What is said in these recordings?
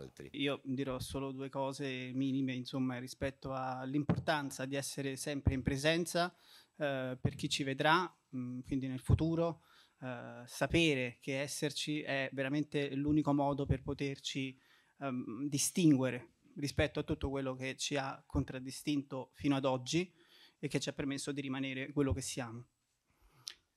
altri. Io dirò solo due cose minime, insomma, rispetto all'importanza di essere sempre in presenza eh, per chi ci vedrà, mh, mm, quindi nel futuro. Eh, sapere che esserci è veramente l'unico modo per poterci ehm, distinguere rispetto a tutto quello che ci ha contraddistinto fino ad oggi e che ci ha permesso di rimanere quello che siamo.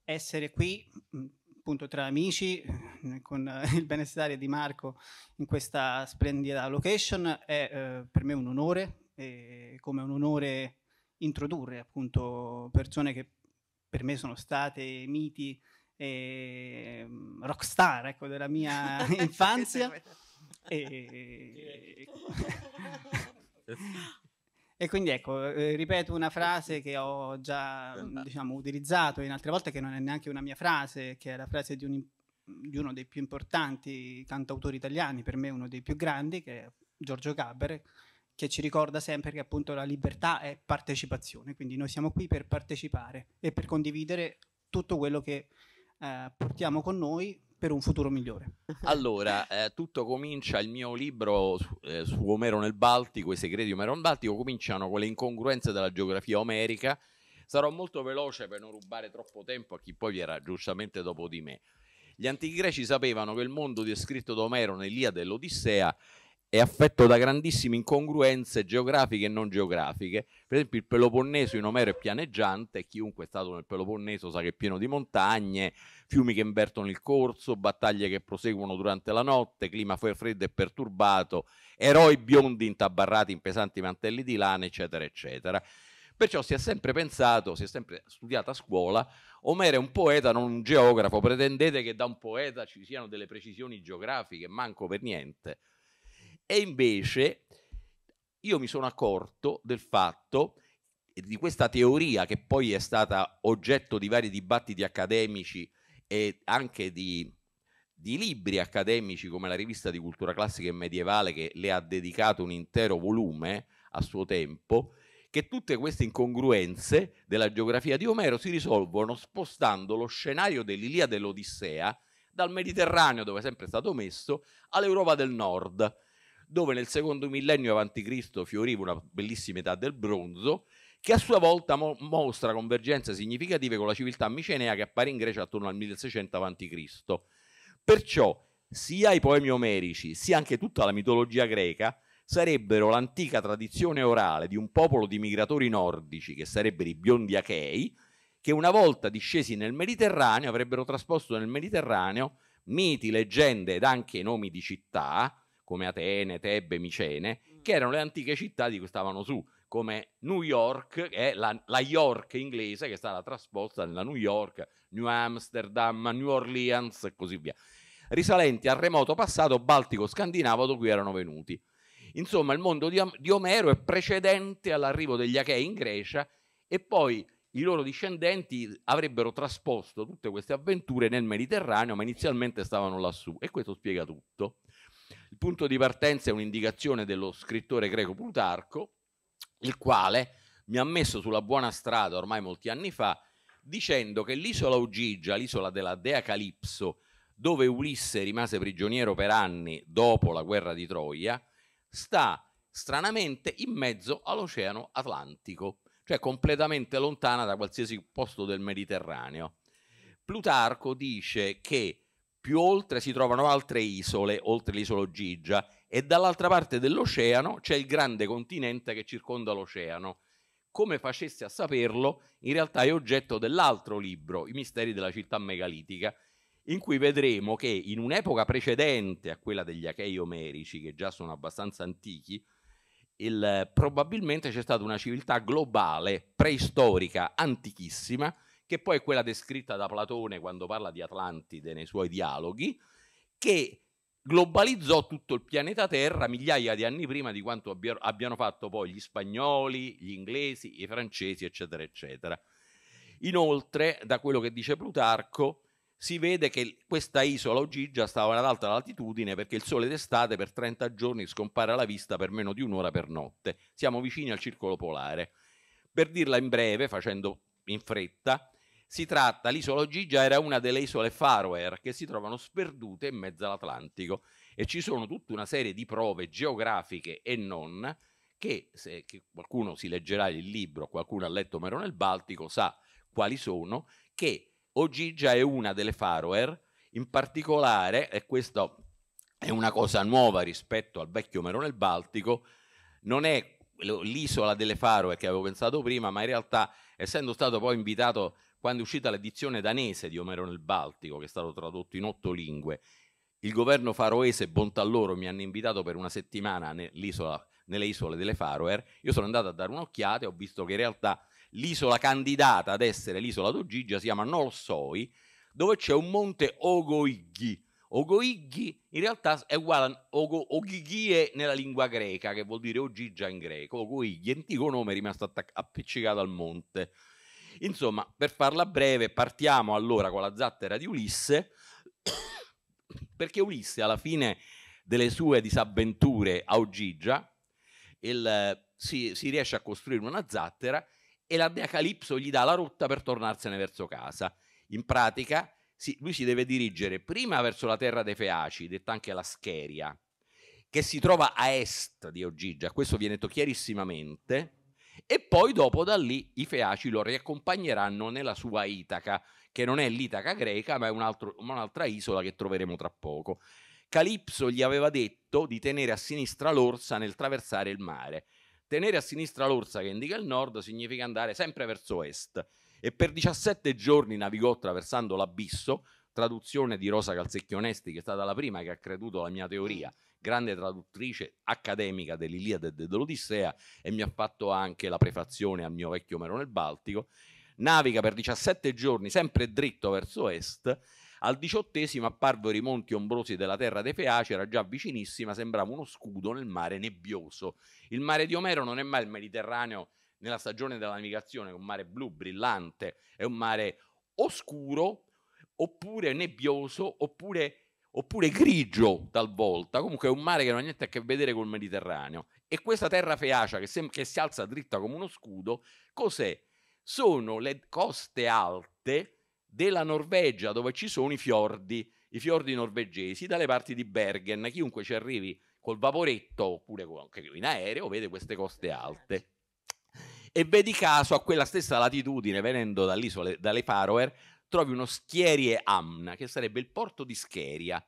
Essere qui mm, appunto tra amici eh, con eh, il benestare di Marco in questa splendida location è eh, per me un onore e come un onore introdurre appunto persone che per me sono state miti e mm, rockstar ecco, della mia infanzia e... E quindi ecco, eh, ripeto una frase che ho già eh, mm, diciamo, utilizzato in altre volte, che non è neanche una mia frase, che è la frase di, un, di uno dei più importanti cantautori italiani, per me uno dei più grandi, che è Giorgio Gabber, che ci ricorda sempre che appunto la libertà è partecipazione, quindi noi siamo qui per partecipare e per condividere tutto quello che eh, portiamo con noi per un futuro migliore. Allora, eh, tutto comincia, il mio libro su, eh, su, Omero nel Baltico, i segreti di Omero nel Baltico, cominciano con le incongruenze della geografia omerica. Sarò molto veloce per non rubare troppo tempo a chi poi vi era giustamente dopo di me. Gli antichi greci sapevano che il mondo descritto da Omero nell'Iliade e l'Odissea è affetto da grandissime incongruenze geografiche e non geografiche. Per esempio il Peloponneso in Omero è pianeggiante, e chiunque è stato nel Peloponneso sa che è pieno di montagne, fiumi che invertono il corso, battaglie che proseguono durante la notte, clima freddo e perturbato, eroi biondi intabarrati in pesanti mantelli di lana, eccetera, eccetera. Perciò si è sempre pensato, si è sempre studiato a scuola, Omero è un poeta, non un geografo, pretendete che da un poeta ci siano delle precisioni geografiche, manco per niente e invece io mi sono accorto del fatto di questa teoria che poi è stata oggetto di vari dibattiti accademici e anche di, di libri accademici come la rivista di cultura classica e medievale che le ha dedicato un intero volume a suo tempo, che tutte queste incongruenze della geografia di Omero si risolvono spostando lo scenario dell'Iliade e dell'Odissea dal Mediterraneo, dove è sempre stato messo, all'Europa del Nord dove nel secondo millennio a.C. fioriva una bellissima età del bronzo, che a sua volta mo mostra convergenze significative con la civiltà micenea che appare in Grecia attorno al 1600 a.C. Perciò sia i poemi omerici, sia anche tutta la mitologia greca, sarebbero l'antica tradizione orale di un popolo di migratori nordici, che sarebbero i biondi achei, che una volta discesi nel Mediterraneo avrebbero trasposto nel Mediterraneo miti, leggende ed anche nomi di città, come Atene, Tebe, Micene, mm. che erano le antiche città di cui stavano su, come New York, che è la, la York inglese, che è stata trasposta nella New York, New Amsterdam, New Orleans e così via, risalenti al remoto passato baltico-scandinavo da cui erano venuti. Insomma, il mondo di, di Omero è precedente all'arrivo degli Achei in Grecia e poi i loro discendenti avrebbero trasposto tutte queste avventure nel Mediterraneo, ma inizialmente stavano lassù. E questo spiega tutto. Il punto di partenza è un'indicazione dello scrittore greco Plutarco, il quale mi ha messo sulla buona strada ormai molti anni fa, dicendo che l'isola Ugigia, l'isola della dea Calipso, dove Ulisse rimase prigioniero per anni dopo la guerra di Troia, sta stranamente in mezzo all'oceano Atlantico, cioè completamente lontana da qualsiasi posto del Mediterraneo. Plutarco dice che più oltre si trovano altre isole, oltre l'isola Gigia, e dall'altra parte dell'oceano c'è il grande continente che circonda l'oceano. Come facessi a saperlo, in realtà è oggetto dell'altro libro, I misteri della città megalitica, in cui vedremo che in un'epoca precedente a quella degli Achei omerici, che già sono abbastanza antichi, il, probabilmente c'è stata una civiltà globale, preistorica, antichissima, che poi è quella descritta da Platone quando parla di Atlantide nei suoi dialoghi, che globalizzò tutto il pianeta Terra migliaia di anni prima di quanto abbia, abbiano fatto poi gli spagnoli, gli inglesi, i francesi, eccetera, eccetera. Inoltre, da quello che dice Plutarco, si vede che questa isola Ogigia stava ad alta latitudine perché il sole d'estate per 30 giorni scompare alla vista per meno di un'ora per notte. Siamo vicini al circolo polare. Per dirla in breve, facendo in fretta. Si tratta, l'isola Gigia era una delle isole Faroe che si trovano sperdute in mezzo all'Atlantico e ci sono tutta una serie di prove geografiche e non che, se che qualcuno si leggerà il libro, qualcuno ha letto Mero nel Baltico, sa quali sono, che Ogigia è una delle Faroe, in particolare, e questa è una cosa nuova rispetto al vecchio Mero nel Baltico, non è l'isola delle Faroe che avevo pensato prima, ma in realtà essendo stato poi invitato quando è uscita l'edizione danese di Omero nel Baltico, che è stato tradotto in otto lingue, il governo faroese, bontà loro, mi hanno invitato per una settimana nelle isole delle Faroe, io sono andato a dare un'occhiata e ho visto che in realtà l'isola candidata ad essere l'isola d'Ogigia si chiama Nolsoi, dove c'è un monte Ogoighi, Ogoighi in realtà è uguale a Ogo, Ogigie nella lingua greca, che vuol dire Ogigia in greco. Ogoighi, antico nome rimasto attac- appiccicato al monte. Insomma, per farla breve, partiamo allora con la zattera di Ulisse, perché Ulisse alla fine delle sue disavventure a Ogigia il, si, si, riesce a costruire una zattera e la dea Calipso gli dà la rotta per tornarsene verso casa. In pratica si, lui si deve dirigere prima verso la terra dei Feaci, detta anche la Scheria, che si trova a est di Ogigia, questo viene detto chiarissimamente, e poi dopo da lì i Feaci lo riaccompagneranno nella sua Itaca, che non è l'Itaca greca, ma è un altro, un'altra isola che troveremo tra poco. Calipso gli aveva detto di tenere a sinistra l'orsa nel traversare il mare. Tenere a sinistra l'orsa che indica il nord significa andare sempre verso est e per 17 giorni navigò attraversando l'abisso, traduzione di Rosa Calzecchionesti, che è stata la prima che ha creduto alla mia teoria, grande traduttrice accademica dell'Iliade e dell'Odissea, e mi ha fatto anche la prefazione al mio vecchio Omero nel Baltico. Naviga per 17 giorni, sempre dritto verso est. Al diciottesimo apparvero i monti ombrosi della terra dei Feaci, era già vicinissima, sembrava uno scudo nel mare nebbioso. Il mare di Omero non è mai il Mediterraneo nella stagione della navigazione, un mare blu brillante è un mare oscuro, oppure nebbioso, oppure, oppure grigio talvolta, comunque è un mare che non ha niente a che vedere col Mediterraneo. E questa terra feacia che, sem- che si alza dritta come uno scudo, cos'è? Sono le coste alte della Norvegia dove ci sono i fiordi, i fiordi norvegesi, dalle parti di Bergen, chiunque ci arrivi col vaporetto oppure in aereo vede queste coste alte e vedi caso a quella stessa latitudine, venendo dall'isola, dalle Faroe, trovi uno Schierie Amna, che sarebbe il porto di Scheria.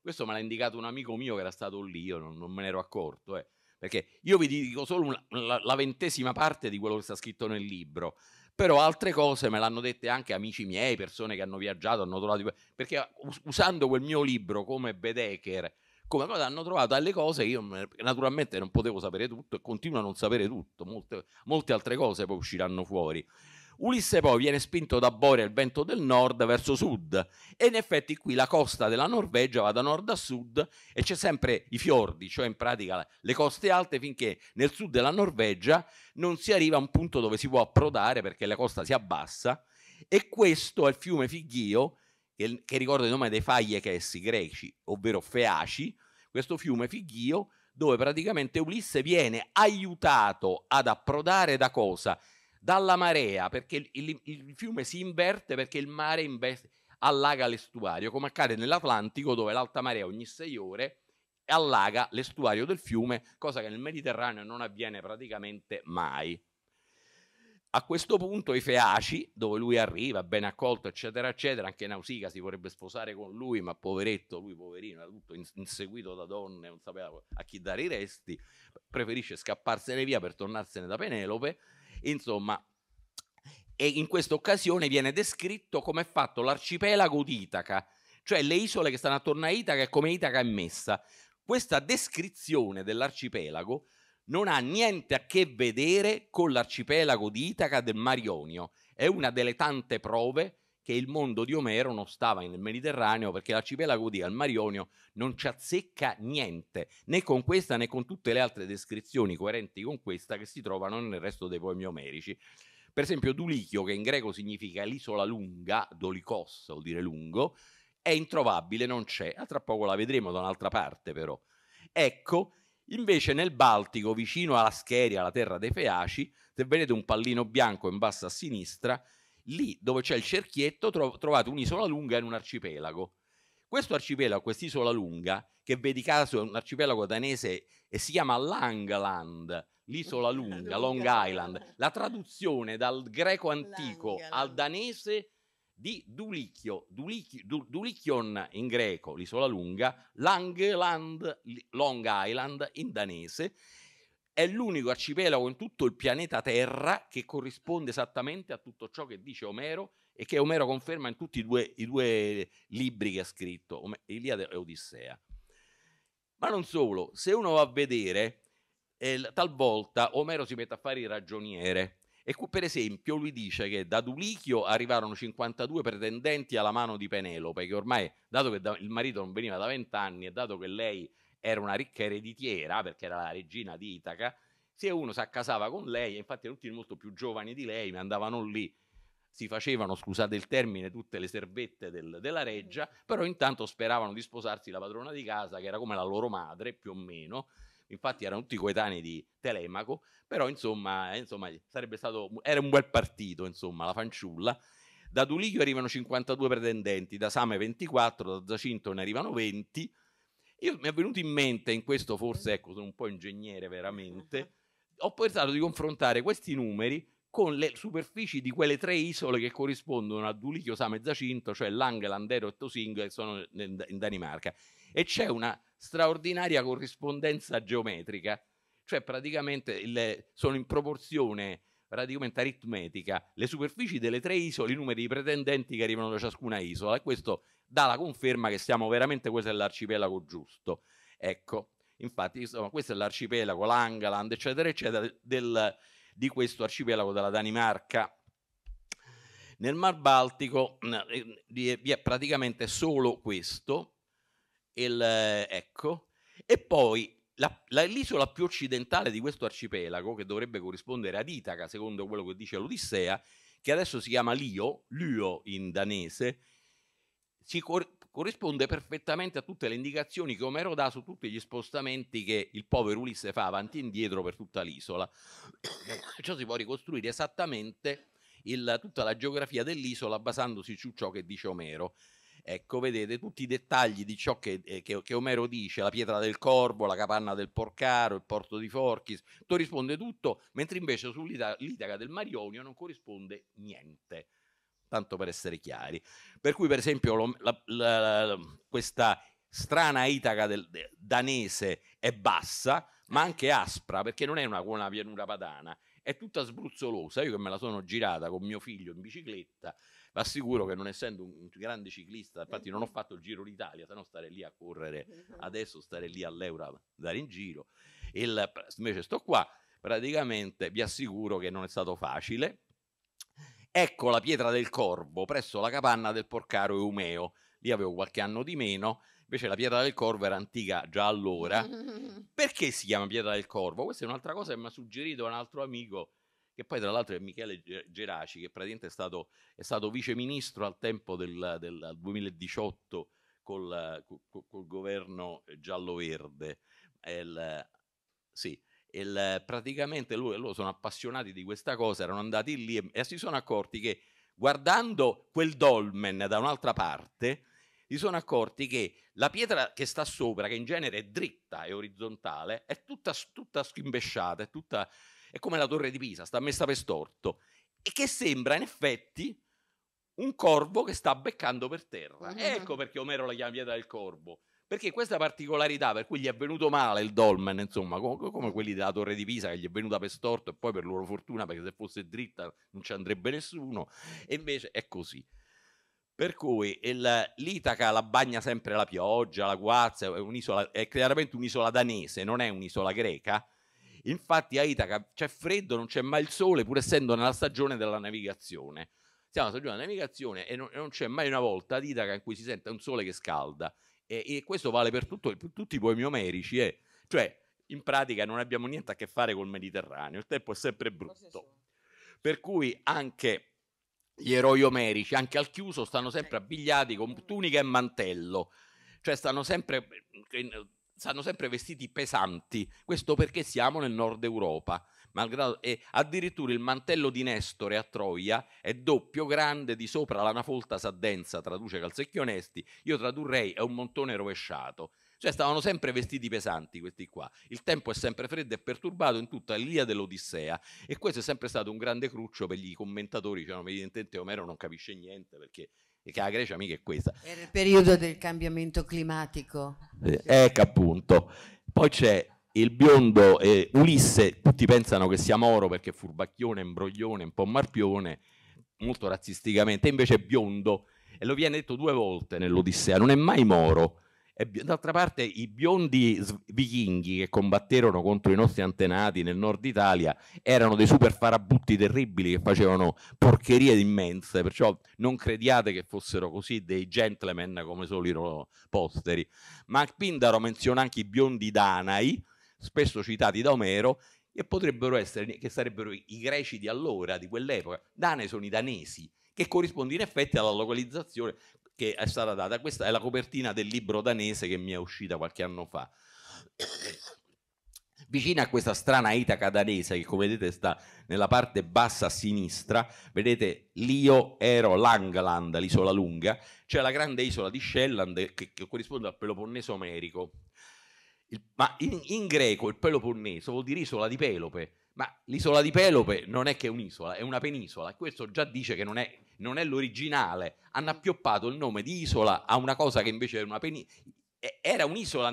Questo me l'ha indicato un amico mio che era stato lì, io non, non me ne ero accorto, eh, perché io vi dico solo una, la, la ventesima parte di quello che sta scritto nel libro però altre cose me l'hanno dette anche amici miei, persone che hanno viaggiato, hanno trovato, perché usando quel mio libro come Bedecker come cosa hanno trovato delle cose che io naturalmente non potevo sapere tutto e continuo a non sapere tutto, molte, molte altre cose poi usciranno fuori. Ulisse poi viene spinto da Borea il vento del nord verso sud e in effetti qui la costa della Norvegia va da nord a sud e c'è sempre i fiordi, cioè in pratica le coste alte finché nel sud della Norvegia non si arriva a un punto dove si può approdare perché la costa si abbassa e questo è il fiume Fighio che, che ricorda il nome dei Faiechessi greci, ovvero Feaci, questo fiume Fighio, dove praticamente Ulisse viene aiutato ad approdare da cosa? Dalla marea, perché il, il, il fiume si inverte perché il mare investe, allaga l'estuario, come accade nell'Atlantico dove l'alta marea ogni sei ore allaga l'estuario del fiume, cosa che nel Mediterraneo non avviene praticamente mai. A questo punto i Feaci, dove lui arriva, ben accolto, eccetera, eccetera, anche Nausica si vorrebbe sposare con lui, ma poveretto, lui poverino, era tutto inseguito da donne, non sapeva a chi dare i resti, preferisce scapparsene via per tornarsene da Penelope, insomma, e in questa occasione viene descritto come è fatto l'arcipelago di Itaca, cioè le isole che stanno attorno a Itaca e come Itaca è messa. Questa descrizione dell'arcipelago non ha niente a che vedere con l'arcipelago di Itaca del Marionio. È una delle tante prove che il mondo di Omero non stava nel Mediterraneo perché l'arcipelago di Almarionio non ci azzecca niente, né con questa né con tutte le altre descrizioni coerenti con questa che si trovano nel resto dei poemi omerici. Per esempio Dulichio, che in greco significa l'isola lunga, dolikos vuol dire lungo, è introvabile, non c'è. A ah, tra poco la vedremo da un'altra parte però. Ecco Invece nel Baltico, vicino alla Scheria, la terra dei Feaci, se vedete un pallino bianco in basso a sinistra, lì dove c'è il cerchietto tro- trovate un'isola lunga in un arcipelago. Questo arcipelago, quest'isola lunga, che vedi caso è un arcipelago danese e si chiama Langland, l'isola lunga, Long Island, la traduzione dal greco antico al danese di Dulicchio, Dulicchio Dulichion in greco, l'isola lunga, Langland, Long Island in danese, è l'unico arcipelago in tutto il pianeta Terra che corrisponde esattamente a tutto ciò che dice Omero e che Omero conferma in tutti i due, i due libri che ha scritto, Iliade e Odissea. Ma non solo, se uno va a vedere, eh, talvolta Omero si mette a fare il ragioniere e per esempio lui dice che da Dulichio arrivarono 52 pretendenti alla mano di Penelope, che ormai, dato che il marito non veniva da vent'anni e dato che lei era una ricca ereditiera, perché era la regina di Itaca, se uno si accasava con lei, e infatti erano tutti molto più giovani di lei, ma andavano lì, si facevano, scusate il termine, tutte le servette del, della reggia, però intanto speravano di sposarsi la padrona di casa, che era come la loro madre, più o meno, infatti erano tutti coetanei di Telemaco, però insomma, eh, insomma sarebbe stato, era un bel partito, insomma, la fanciulla. Da Dulichio arrivano 52 pretendenti, da Same 24, da Zacinto ne arrivano 20. Io mi è venuto in mente, in questo forse, ecco, sono un po' ingegnere veramente, ho pensato di confrontare questi numeri con le superfici di quelle tre isole che corrispondono a Dulichio, Same e Zacinto, cioè Lang, Landero e Tosing, che sono in Danimarca. E c'è una straordinaria corrispondenza geometrica, cioè praticamente le, sono in proporzione praticamente aritmetica le superfici delle tre isole, i numeri di pretendenti che arrivano da ciascuna isola e questo dà la conferma che siamo veramente, questo è l'arcipelago giusto. Ecco, infatti insomma, questo è l'arcipelago, l'Angaland, eccetera, eccetera, del, di questo arcipelago della Danimarca. Nel Mar Baltico eh, vi è praticamente solo questo, il, eh, ecco, e poi la, la, l'isola più occidentale di questo arcipelago, che dovrebbe corrispondere ad Itaca, secondo quello che dice l'Odissea, che adesso si chiama Lio, Lio in danese, si cor- corrisponde perfettamente a tutte le indicazioni che Omero dà su tutti gli spostamenti che il povero Ulisse fa avanti e indietro per tutta l'isola. Ciò si può ricostruire esattamente il, tutta la geografia dell'isola basandosi su ciò che dice Omero. Ecco, vedete tutti i dettagli di ciò che, eh, che, che, Omero dice, la pietra del corvo, la capanna del porcaro, il porto di Forchis, tu risponde tutto, mentre invece sull'Itaca del Marionio non corrisponde niente, tanto per essere chiari. Per cui, per esempio, lo, la, la, la, questa strana Itaca del, danese è bassa, ma anche aspra, perché non è una, una pianura padana, è tutta sbruzzolosa, io che me la sono girata con mio figlio in bicicletta, assicuro che non essendo un grande ciclista, infatti non ho fatto il Giro d'Italia, se no stare lì a correre esatto. adesso, stare lì all'Eura andare in giro, il, invece sto qua, praticamente vi assicuro che non è stato facile. Ecco la pietra del corvo presso la capanna del porcaro Eumeo, lì avevo qualche anno di meno, invece la pietra del corvo era antica già allora. Perché si chiama pietra del corvo? Questa è un'altra cosa che mi ha suggerito un altro amico che poi tra l'altro è Michele Geraci, che praticamente è stato, è stato viceministro al tempo del, del 2018 col, col, col governo giallo-verde. sì, il, praticamente lui loro sono appassionati di questa cosa, erano andati lì e, e si sono accorti che guardando quel dolmen da un'altra parte, si sono accorti che la pietra che sta sopra, che in genere è dritta e orizzontale, è tutta, tutta schimbesciata, è tutta è come la torre di Pisa, sta messa per storto. E che sembra in effetti un corvo che sta beccando per terra. Mm-hmm. Ecco perché Omero la chiama pietra del corvo. Perché questa particolarità per cui gli è venuto male il dolmen, insomma, come, quelli della Torre di Pisa che gli è venuta per storto e poi per loro fortuna, perché se fosse dritta non ci andrebbe nessuno, e invece è così. Per cui il, l'Itaca la bagna sempre la pioggia, la guazza, è, è, chiaramente un'isola danese, non è un'isola greca, Infatti a Itaca c'è freddo, non c'è mai il sole, pur essendo nella stagione della navigazione. Siamo nella stagione della navigazione e non, e non c'è mai una volta ad Itaca in cui si sente un sole che scalda. E, e questo vale per, tutto, per, tutti i poemi omerici. Eh. Cioè, in pratica non abbiamo niente a che fare col Mediterraneo, il tempo è sempre brutto. Per cui anche gli eroi omerici, anche al chiuso, stanno sempre abbigliati con tunica e mantello, cioè stanno sempre eh, stanno sempre vestiti pesanti, questo perché siamo nel nord Europa. Malgrado, e addirittura il mantello di Nestore a Troia è doppio grande di sopra la folta s'addensa, traduce Calzecchio Onesti, io tradurrei è un montone rovesciato. Cioè stavano sempre vestiti pesanti questi qua. Il tempo è sempre freddo e perturbato in tutta l'Ilia dell'Odissea e questo è sempre stato un grande cruccio per gli commentatori, cioè evidentemente Omero non capisce niente perché che la Grecia mica è questa. Era il periodo del cambiamento climatico. Eh, ecco appunto. Poi c'è il biondo eh, Ulisse, tutti pensano che sia moro perché è furbacchione, imbroglione, un po' marpione, molto razzisticamente, invece è biondo e lo viene detto due volte nell'Odissea, non è mai moro d'altra parte i biondi vichinghi che combatterono contro i nostri antenati nel nord Italia erano dei super farabutti terribili che facevano porcherie immense, perciò non crediate che fossero così dei gentleman come solo i loro posteri. Ma Pindaro menziona anche i biondi danai, spesso citati da Omero, che potrebbero essere, che sarebbero i greci di allora, di quell'epoca. Danai sono i danesi, che corrisponde in effetti alla localizzazione che è stata data. Questa è la copertina del libro danese che mi è uscita qualche anno fa. Vicina a questa strana Itaca danese che come vedete sta nella parte bassa a sinistra, vedete l'Io Ero Langland, l'isola lunga, c'è la grande isola di Shelland che, che corrisponde al Peloponneso omerico. Il, ma in, in, greco il Peloponneso vuol dire isola di Pelope, ma l'isola di Pelope non è che un'isola, è una penisola, e questo già dice che non è non è l'originale, hanno appioppato il nome di isola a una cosa che invece era una penisola, era un'isola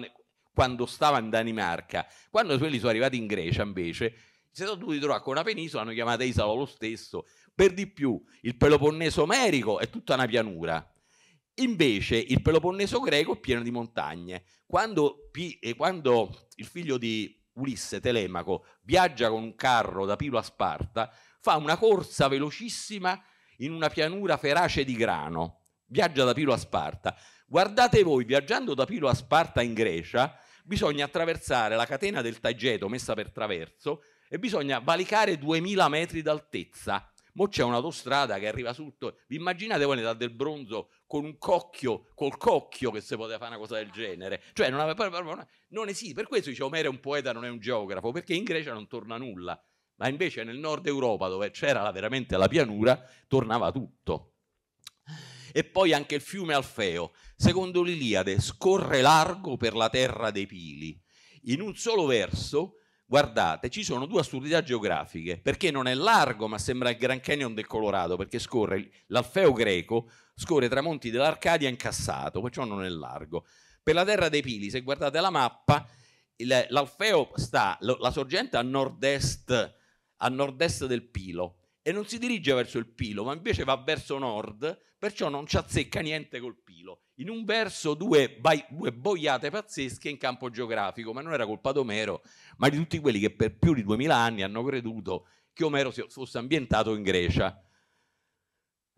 quando stava in Danimarca, quando quelli sono arrivati in Grecia invece, si sono dovuti trovare con una penisola, hanno chiamato isola lo stesso, per di più il Peloponneso merico è tutta una pianura, Invece il Peloponneso greco è pieno di montagne. Quando, eh, quando, il figlio di Ulisse, Telemaco, viaggia con un carro da Pilo a Sparta, fa una corsa velocissima in una pianura ferace di grano. Viaggia da Pilo a Sparta. Guardate voi, viaggiando da Pilo a Sparta in Grecia, bisogna attraversare la catena del Tageto messa per traverso e bisogna valicare 2000 metri d'altezza. Mo c'è un'autostrada che arriva sotto. Vi immaginate voi l'età del bronzo con un cocchio, col cocchio che si poteva fare una cosa del genere? Cioè non aveva proprio... Non esiste, per questo dice Omero è un poeta, non è un geografo, perché in Grecia non torna nulla ma invece nel nord Europa dove c'era la, veramente la pianura tornava tutto. E poi anche il fiume Alfeo, secondo l'Iliade, scorre largo per la terra dei Pili. In un solo verso, guardate, ci sono due assurdità geografiche, perché non è largo, ma sembra il Gran Canyon del Colorado, perché scorre l'Alfeo greco, scorre tra monti dell'Arcadia incassato, perciò non è largo. Per la terra dei Pili, se guardate la mappa, l'Alfeo sta, la sorgente a nord-est a nord-est del Pilo e non si dirige verso il Pilo, ma invece va verso nord, perciò non ci azzecca niente col Pilo. In un verso due, bai, due boiate pazzesche in campo geografico, ma non era colpa di Omero, ma di tutti quelli che per più di duemila anni hanno creduto che Omero fosse ambientato in Grecia.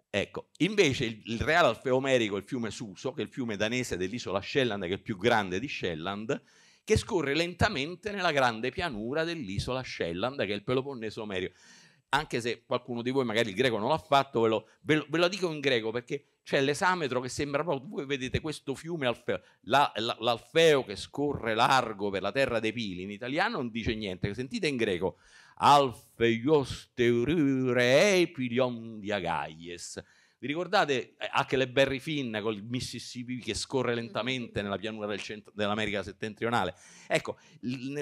Ecco, invece il, il reale alfeomerico, il fiume Suso, che è il fiume danese dell'isola Shelland, che è il più grande di Shelland, che scorre lentamente nella grande pianura dell'isola Shelland, che è il Peloponneso Medio. Anche se qualcuno di voi magari il greco non l'ha fatto, ve lo, ve lo, ve lo dico in greco perché c'è l'esametro che sembra proprio, voi vedete questo fiume Alfeo, la, la, l'Alfeo che scorre largo per la terra dei Pili, in italiano non dice niente, sentite in greco, Alfeios teurure epilion diagaies, vi ricordate eh, anche le Huckleberry Finn con il Mississippi che scorre mm-hmm. lentamente nella pianura del centro, dell'America settentrionale? Ecco,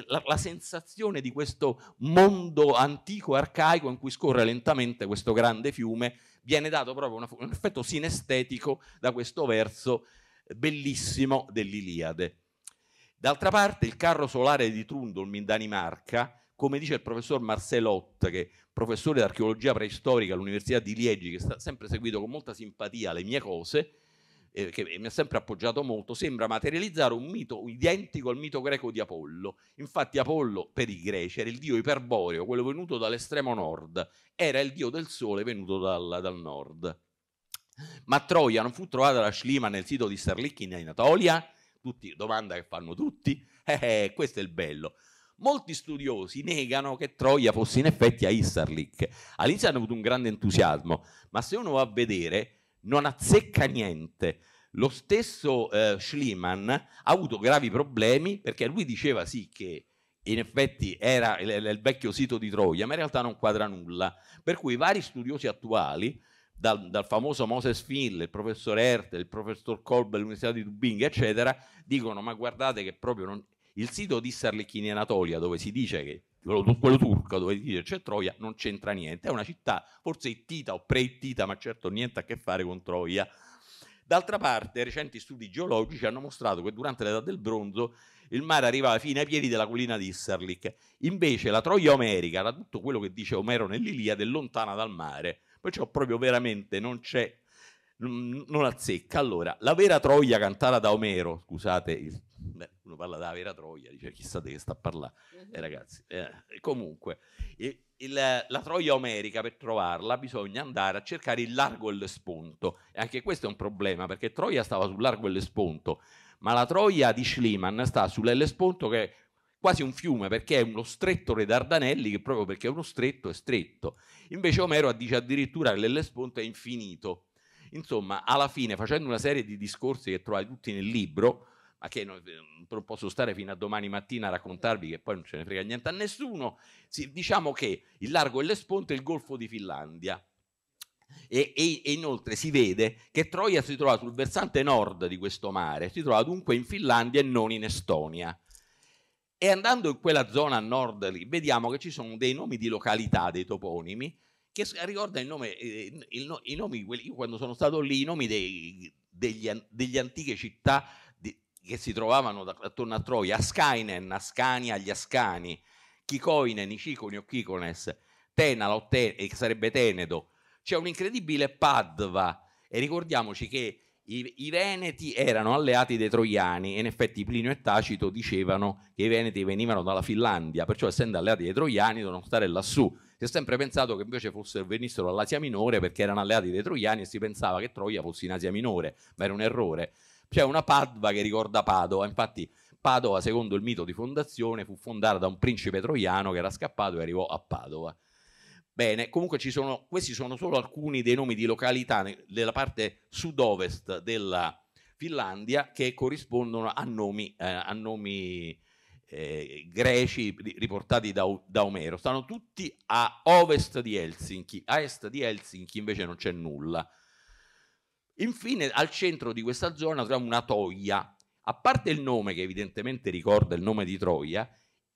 la, la sensazione di questo mondo antico, arcaico, in cui scorre lentamente questo grande fiume, viene dato proprio una, un effetto sinestetico da questo verso eh, bellissimo dell'Iliade. D'altra parte, il carro solare di Trundolm in Danimarca come dice il professor Marcelot, che è professore di archeologia preistorica all'Università di Liegi, che sta sempre seguito con molta simpatia le mie cose, eh, che mi ha sempre appoggiato molto, sembra materializzare un mito identico al mito greco di Apollo. Infatti Apollo, per i greci, era il dio iperboreo, quello venuto dall'estremo nord, era il dio del sole venuto dal, dal nord. Ma Troia non fu trovata da Schliemann nel sito di Starlicchi in Anatolia? Tutti, domanda che fanno tutti. Eh, eh, questo è il bello. Molti studiosi negano che Troia fosse in effetti a Isarlik. All'inizio hanno avuto un grande entusiasmo, ma se uno va a vedere non azzecca niente. Lo stesso eh, Schliemann ha avuto gravi problemi perché lui diceva sì che in effetti era il, il, vecchio sito di Troia, ma in realtà non quadra nulla. Per cui vari studiosi attuali, dal, dal famoso Moses Finl, il professor Hertel, il professor Kolb dell'Università di Tubinga, eccetera, dicono ma guardate che proprio non, il sito di Sarlecchini Anatolia, dove si dice che quello, quello turco, dove si dice c'è Troia, non c'entra niente. È una città forse ittita o pre-ittita, ma certo niente a che fare con Troia. D'altra parte, recenti studi geologici hanno mostrato che durante l'età del bronzo il mare arrivava fino ai piedi della collina di Isserlik. Invece la Troia omerica era tutto quello che dice Omero nell'Iliade, lontana dal mare. Perciò proprio veramente non c'è, non azzecca. Allora, la vera Troia cantata da Omero, scusate Beh, uno parla della vera Troia, dice chissà di che sta a parlare, eh, mm-hmm. ragazzi. Eh, comunque, il, il, la Troia omerica per trovarla bisogna andare a cercare il largo e l'esponto, e anche questo è un problema perché Troia stava sul largo e l'esponto, ma la Troia di Schliemann sta sull'Ellesponto che è quasi un fiume perché è uno stretto re d'Ardanelli che proprio perché è uno stretto è stretto. Invece Omero dice addirittura che l'Ellesponto è infinito. Insomma, alla fine, facendo una serie di discorsi che trovate tutti nel libro, ma che non, non, mm, posso stare fino a domani mattina a raccontarvi che poi non ce ne frega niente a nessuno, sì, diciamo che il largo delle è il Golfo di Finlandia. E, e, e, inoltre si vede che Troia si trova sul versante nord di questo mare, si trova dunque in Finlandia e non in Estonia. E andando in quella zona a nord lì, vediamo che ci sono dei nomi di località, dei toponimi, che ricorda il nome, eh, il, il, i nomi, io quando sono stato lì, i nomi dei, degli, degli antiche città che si trovavano da, attorno a Troia, Askainen, Ascania, gli Ascani, Chikoinen, Iciconi o Chikones, Tenala, che sarebbe Tenedo, c'è un incredibile Padva e ricordiamoci che i, i, Veneti erano alleati dei Troiani e in effetti Plinio e Tacito dicevano che i Veneti venivano dalla Finlandia, perciò essendo alleati dei Troiani dovevano stare lassù. Si è sempre pensato che invece fossero, venissero dall'Asia Minore perché erano alleati dei Troiani e si pensava che Troia fosse in Asia Minore, ma era un errore. C'è una Padova che ricorda Padova, infatti Padova, secondo il mito di fondazione, fu fondata da un principe troiano che era scappato e arrivò a Padova. Bene, comunque ci sono, questi sono solo alcuni dei nomi di località nella parte sud-ovest della Finlandia che corrispondono a nomi, eh, a nomi eh, greci riportati da, da, Omero. Stanno tutti a ovest di Helsinki, a est di Helsinki invece non c'è nulla. Infine, al centro di questa zona troviamo una toia. A parte il nome, che evidentemente ricorda il nome di Troia,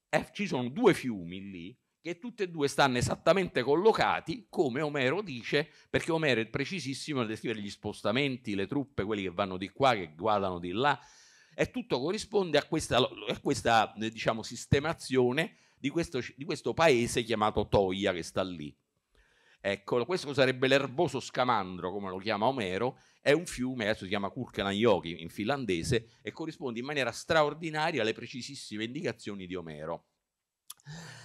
eh, ci sono due fiumi lì che tutti e due stanno esattamente collocati, come Omero dice, perché Omero è precisissimo nel descrivere gli spostamenti, le truppe, quelli che vanno di qua, che guardano di là, e tutto corrisponde a questa, a questa eh, diciamo, sistemazione di questo, di questo paese chiamato Toia che sta lì. Eccolo, questo sarebbe l'erboso scamandro, come lo chiama Omero, è un fiume, adesso si chiama Kurkelanjoki in finlandese, e corrisponde in maniera straordinaria alle precisissime indicazioni di Omero.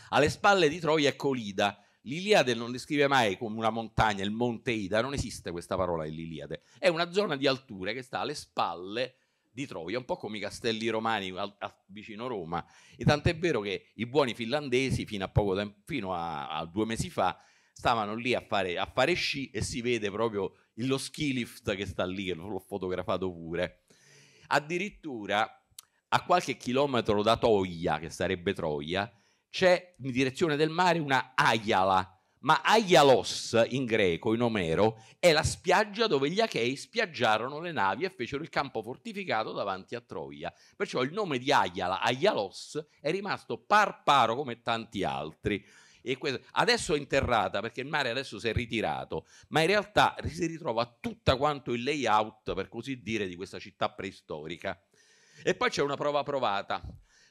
Alle spalle di Troia è Colida. L'Iliade non descrive mai come una montagna, il Monte Ida, non esiste questa parola nell'Iliade. È una zona di alture che sta alle spalle di Troia, un po' come i castelli romani a, a, vicino Roma. E tant'è vero che i buoni finlandesi, fino a, tempo, fino a due mesi fa, stavano lì a fare, a fare sci e si vede proprio lo ski lift che sta lì, l'ho fotografato pure. Addirittura a qualche chilometro da Toia, che sarebbe Troia, c'è in direzione del mare una Aiala, ma Aialos in greco, in Omero, è la spiaggia dove gli Achei spiaggiarono le navi e fecero il campo fortificato davanti a Troia. Perciò il nome di Aiala, Aialos, è rimasto parparo come tanti altri. E questo, adesso è interrata perché il mare adesso si è ritirato, ma in realtà si ritrova tutto quanto il layout, per così dire, di questa città preistorica. E poi c'è una prova provata,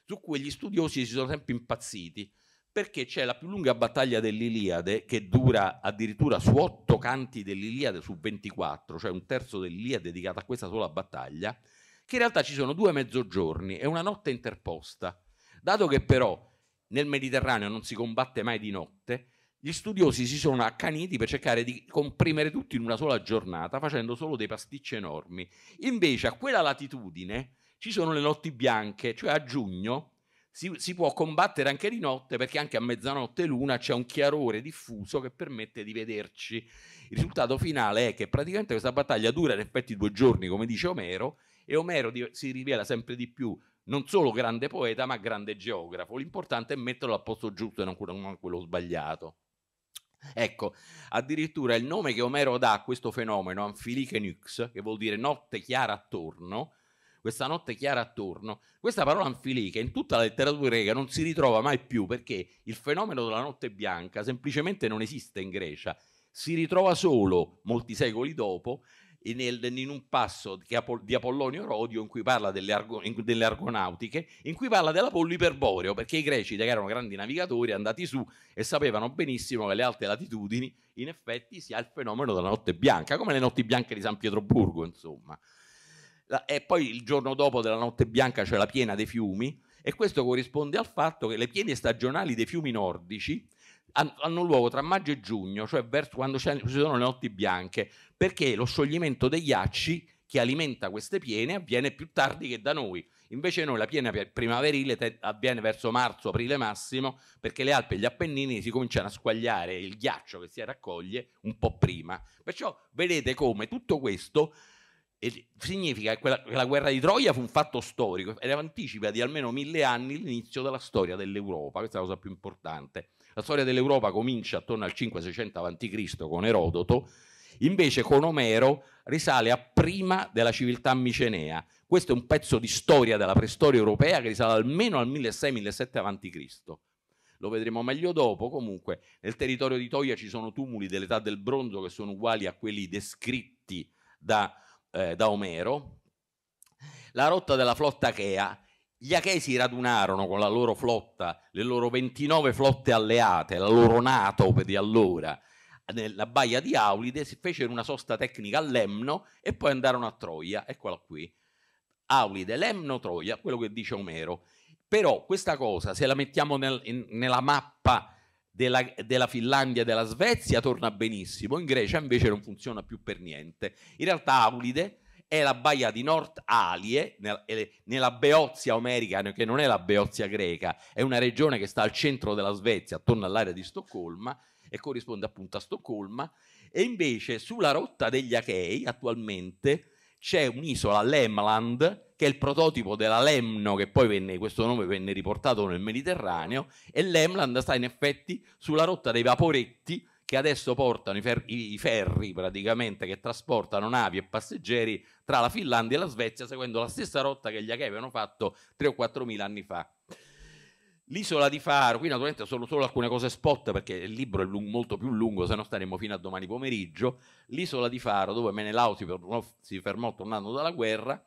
su cui gli studiosi si sono sempre impazziti, perché c'è la più lunga battaglia dell'Iliade che dura addirittura su otto canti dell'Iliade su 24, cioè un terzo dell'Iliade dedicato a questa sola battaglia, che in realtà ci sono due mezzogiorni e una notte interposta. Dato che però nel Mediterraneo non si combatte mai di notte, gli studiosi si sono accaniti per cercare di comprimere tutto in una sola giornata, facendo solo dei pasticci enormi. Invece a quella latitudine ci sono le notti bianche, cioè a giugno si, si può combattere anche di notte perché anche a mezzanotte luna c'è un chiarore diffuso che permette di vederci. Il risultato finale è che praticamente questa battaglia dura in effetti due giorni, come dice Omero, e Omero si rivela sempre di più non solo grande poeta, ma grande geografo. L'importante è metterlo al posto giusto e non quello sbagliato. Ecco, addirittura il nome che Omero dà a questo fenomeno, Anfiliche Nux, che vuol dire notte chiara attorno, questa notte chiara attorno, questa parola anfilica in tutta la letteratura greca non si ritrova mai più perché il fenomeno della notte bianca semplicemente non esiste in Grecia, si ritrova solo molti secoli dopo nel, in un passo di Apollonio Rodio in cui parla delle, argo, delle argonautiche, in cui parla dell'Apollo iperboreo, perché i greci, che erano grandi navigatori, andati su e sapevano benissimo che alle alte latitudini in effetti si ha il fenomeno della notte bianca, come le notti bianche di San Pietroburgo, insomma. e poi il giorno dopo della notte bianca c'è cioè la piena dei fiumi, e questo corrisponde al fatto che le piene stagionali dei fiumi nordici hanno luogo tra maggio e giugno, cioè verso quando ci sono le notti bianche, perché lo scioglimento dei ghiacci che alimenta queste piene avviene più tardi che da noi. Invece noi la piena primaverile te- avviene verso marzo, aprile massimo, perché le Alpi e gli Appennini si cominciano a squagliare il ghiaccio che si raccoglie un po' prima. Perciò vedete come tutto questo eh, significa che, quella, che la guerra di Troia fu un fatto storico era anticipa di almeno mille anni l'inizio della storia dell'Europa, questa è la cosa più importante. La storia dell'Europa comincia attorno al 5 600 a.C. con Erodoto, invece con Omero risale a prima della civiltà micenea. Questo è un pezzo di storia della preistoria europea che risale almeno al 1600-1700 a.C. Lo vedremo meglio dopo, comunque nel territorio di Toia ci sono tumuli dell'età del bronzo che sono uguali a quelli descritti da, eh, da Omero. La rotta della flotta Achea gli Achei si radunarono con la loro flotta, le loro 29 flotte alleate, la loro NATO di allora, nella baia di Aulide, si fecero una sosta tecnica a Lemno e poi andarono a Troia, eccola qui. Aulide, Lemno, Troia, quello che dice Omero. Però questa cosa, se la mettiamo nel, in, nella mappa della, della, Finlandia e della Svezia, torna benissimo, in Grecia invece non funziona più per niente. In realtà Aulide è la baia di Nord Alie, nella Beozia omerica, che non è la Beozia greca, è una regione che sta al centro della Svezia, attorno all'area di Stoccolma, e corrisponde appunto a Stoccolma, e invece sulla rotta degli Achei attualmente c'è un'isola, Lemland, che è il prototipo della Lemno, che poi venne, questo nome venne riportato nel Mediterraneo, e Lemland sta in effetti sulla rotta dei vaporetti che adesso portano i, fer- i, ferri praticamente che trasportano navi e passeggeri tra la Finlandia e la Svezia seguendo la stessa rotta che gli Achei avevano fatto 3 o 4 mila anni fa. L'isola di Faro, qui naturalmente sono solo alcune cose spot perché il libro è lung- molto più lungo, se no staremo fino a domani pomeriggio. L'isola di Faro, dove Menelao si fermò tornando dalla guerra,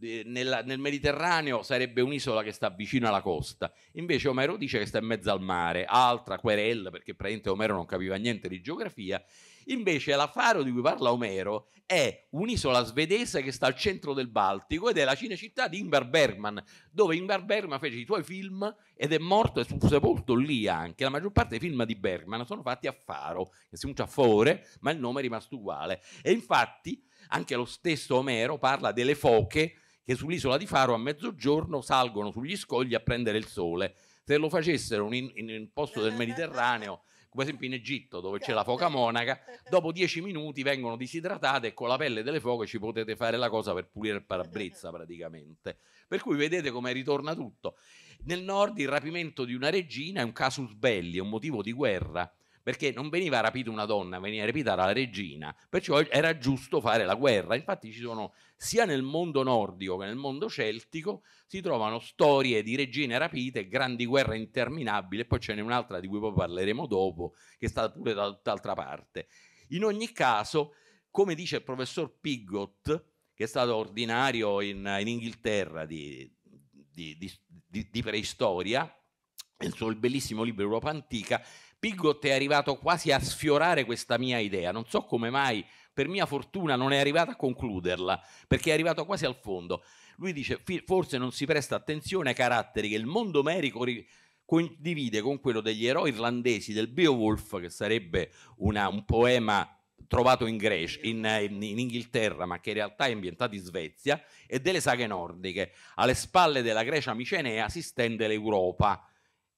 eh, nella, nel Mediterraneo sarebbe un'isola che sta vicino alla costa, invece Omero dice che sta in mezzo al mare, altra querella perché praticamente Omero non capiva niente di geografia, invece la Faro di cui parla Omero è un'isola svedese che sta al centro del Baltico ed è la cinecittà di Ingmar Bergman, dove Ingmar Bergman fece i suoi film ed è morto e fu sepolto lì anche. La maggior parte dei film di Bergman sono fatti a Faro, che si a Fore, ma il nome è rimasto uguale. E infatti anche lo stesso Omero parla delle foche che sull'isola di Faro a mezzogiorno salgono sugli scogli a prendere il sole. Se lo facessero in, in un posto del Mediterraneo, come esempio in Egitto dove c'è la foca certo. monaca, dopo dieci minuti vengono disidratate e con la pelle delle foche ci potete fare la cosa per pulire il parabrezza praticamente. Per cui vedete come ritorna tutto. Nel nord il rapimento di una regina è un casus belli, è un motivo di guerra perché non veniva rapita una donna, veniva rapita la regina, perciò era giusto fare la guerra. Infatti ci sono sia nel mondo nordico che nel mondo celtico si trovano storie di regine rapite, grandi guerre interminabili, e poi ce n'è un'altra di cui poi parleremo dopo, che è stata pure da tutt'altra parte. In ogni caso, come dice il professor Pigott, che è stato ordinario in, in Inghilterra di, di, di, di preistoria, il suo bellissimo libro Europa Antica, Pigott è arrivato quasi a sfiorare questa mia idea, non so come mai, per mia fortuna non è arrivato a concluderla, perché è arrivato quasi al fondo. Lui dice, forse non si presta attenzione ai caratteri che il mondo omerico condivide con quello degli eroi irlandesi del Beowulf, che sarebbe una, un poema trovato in, Grecia, in, in, in, Inghilterra, ma che in realtà è ambientato in Svezia, e delle saghe nordiche. Alle spalle della Grecia micenea si stende l'Europa,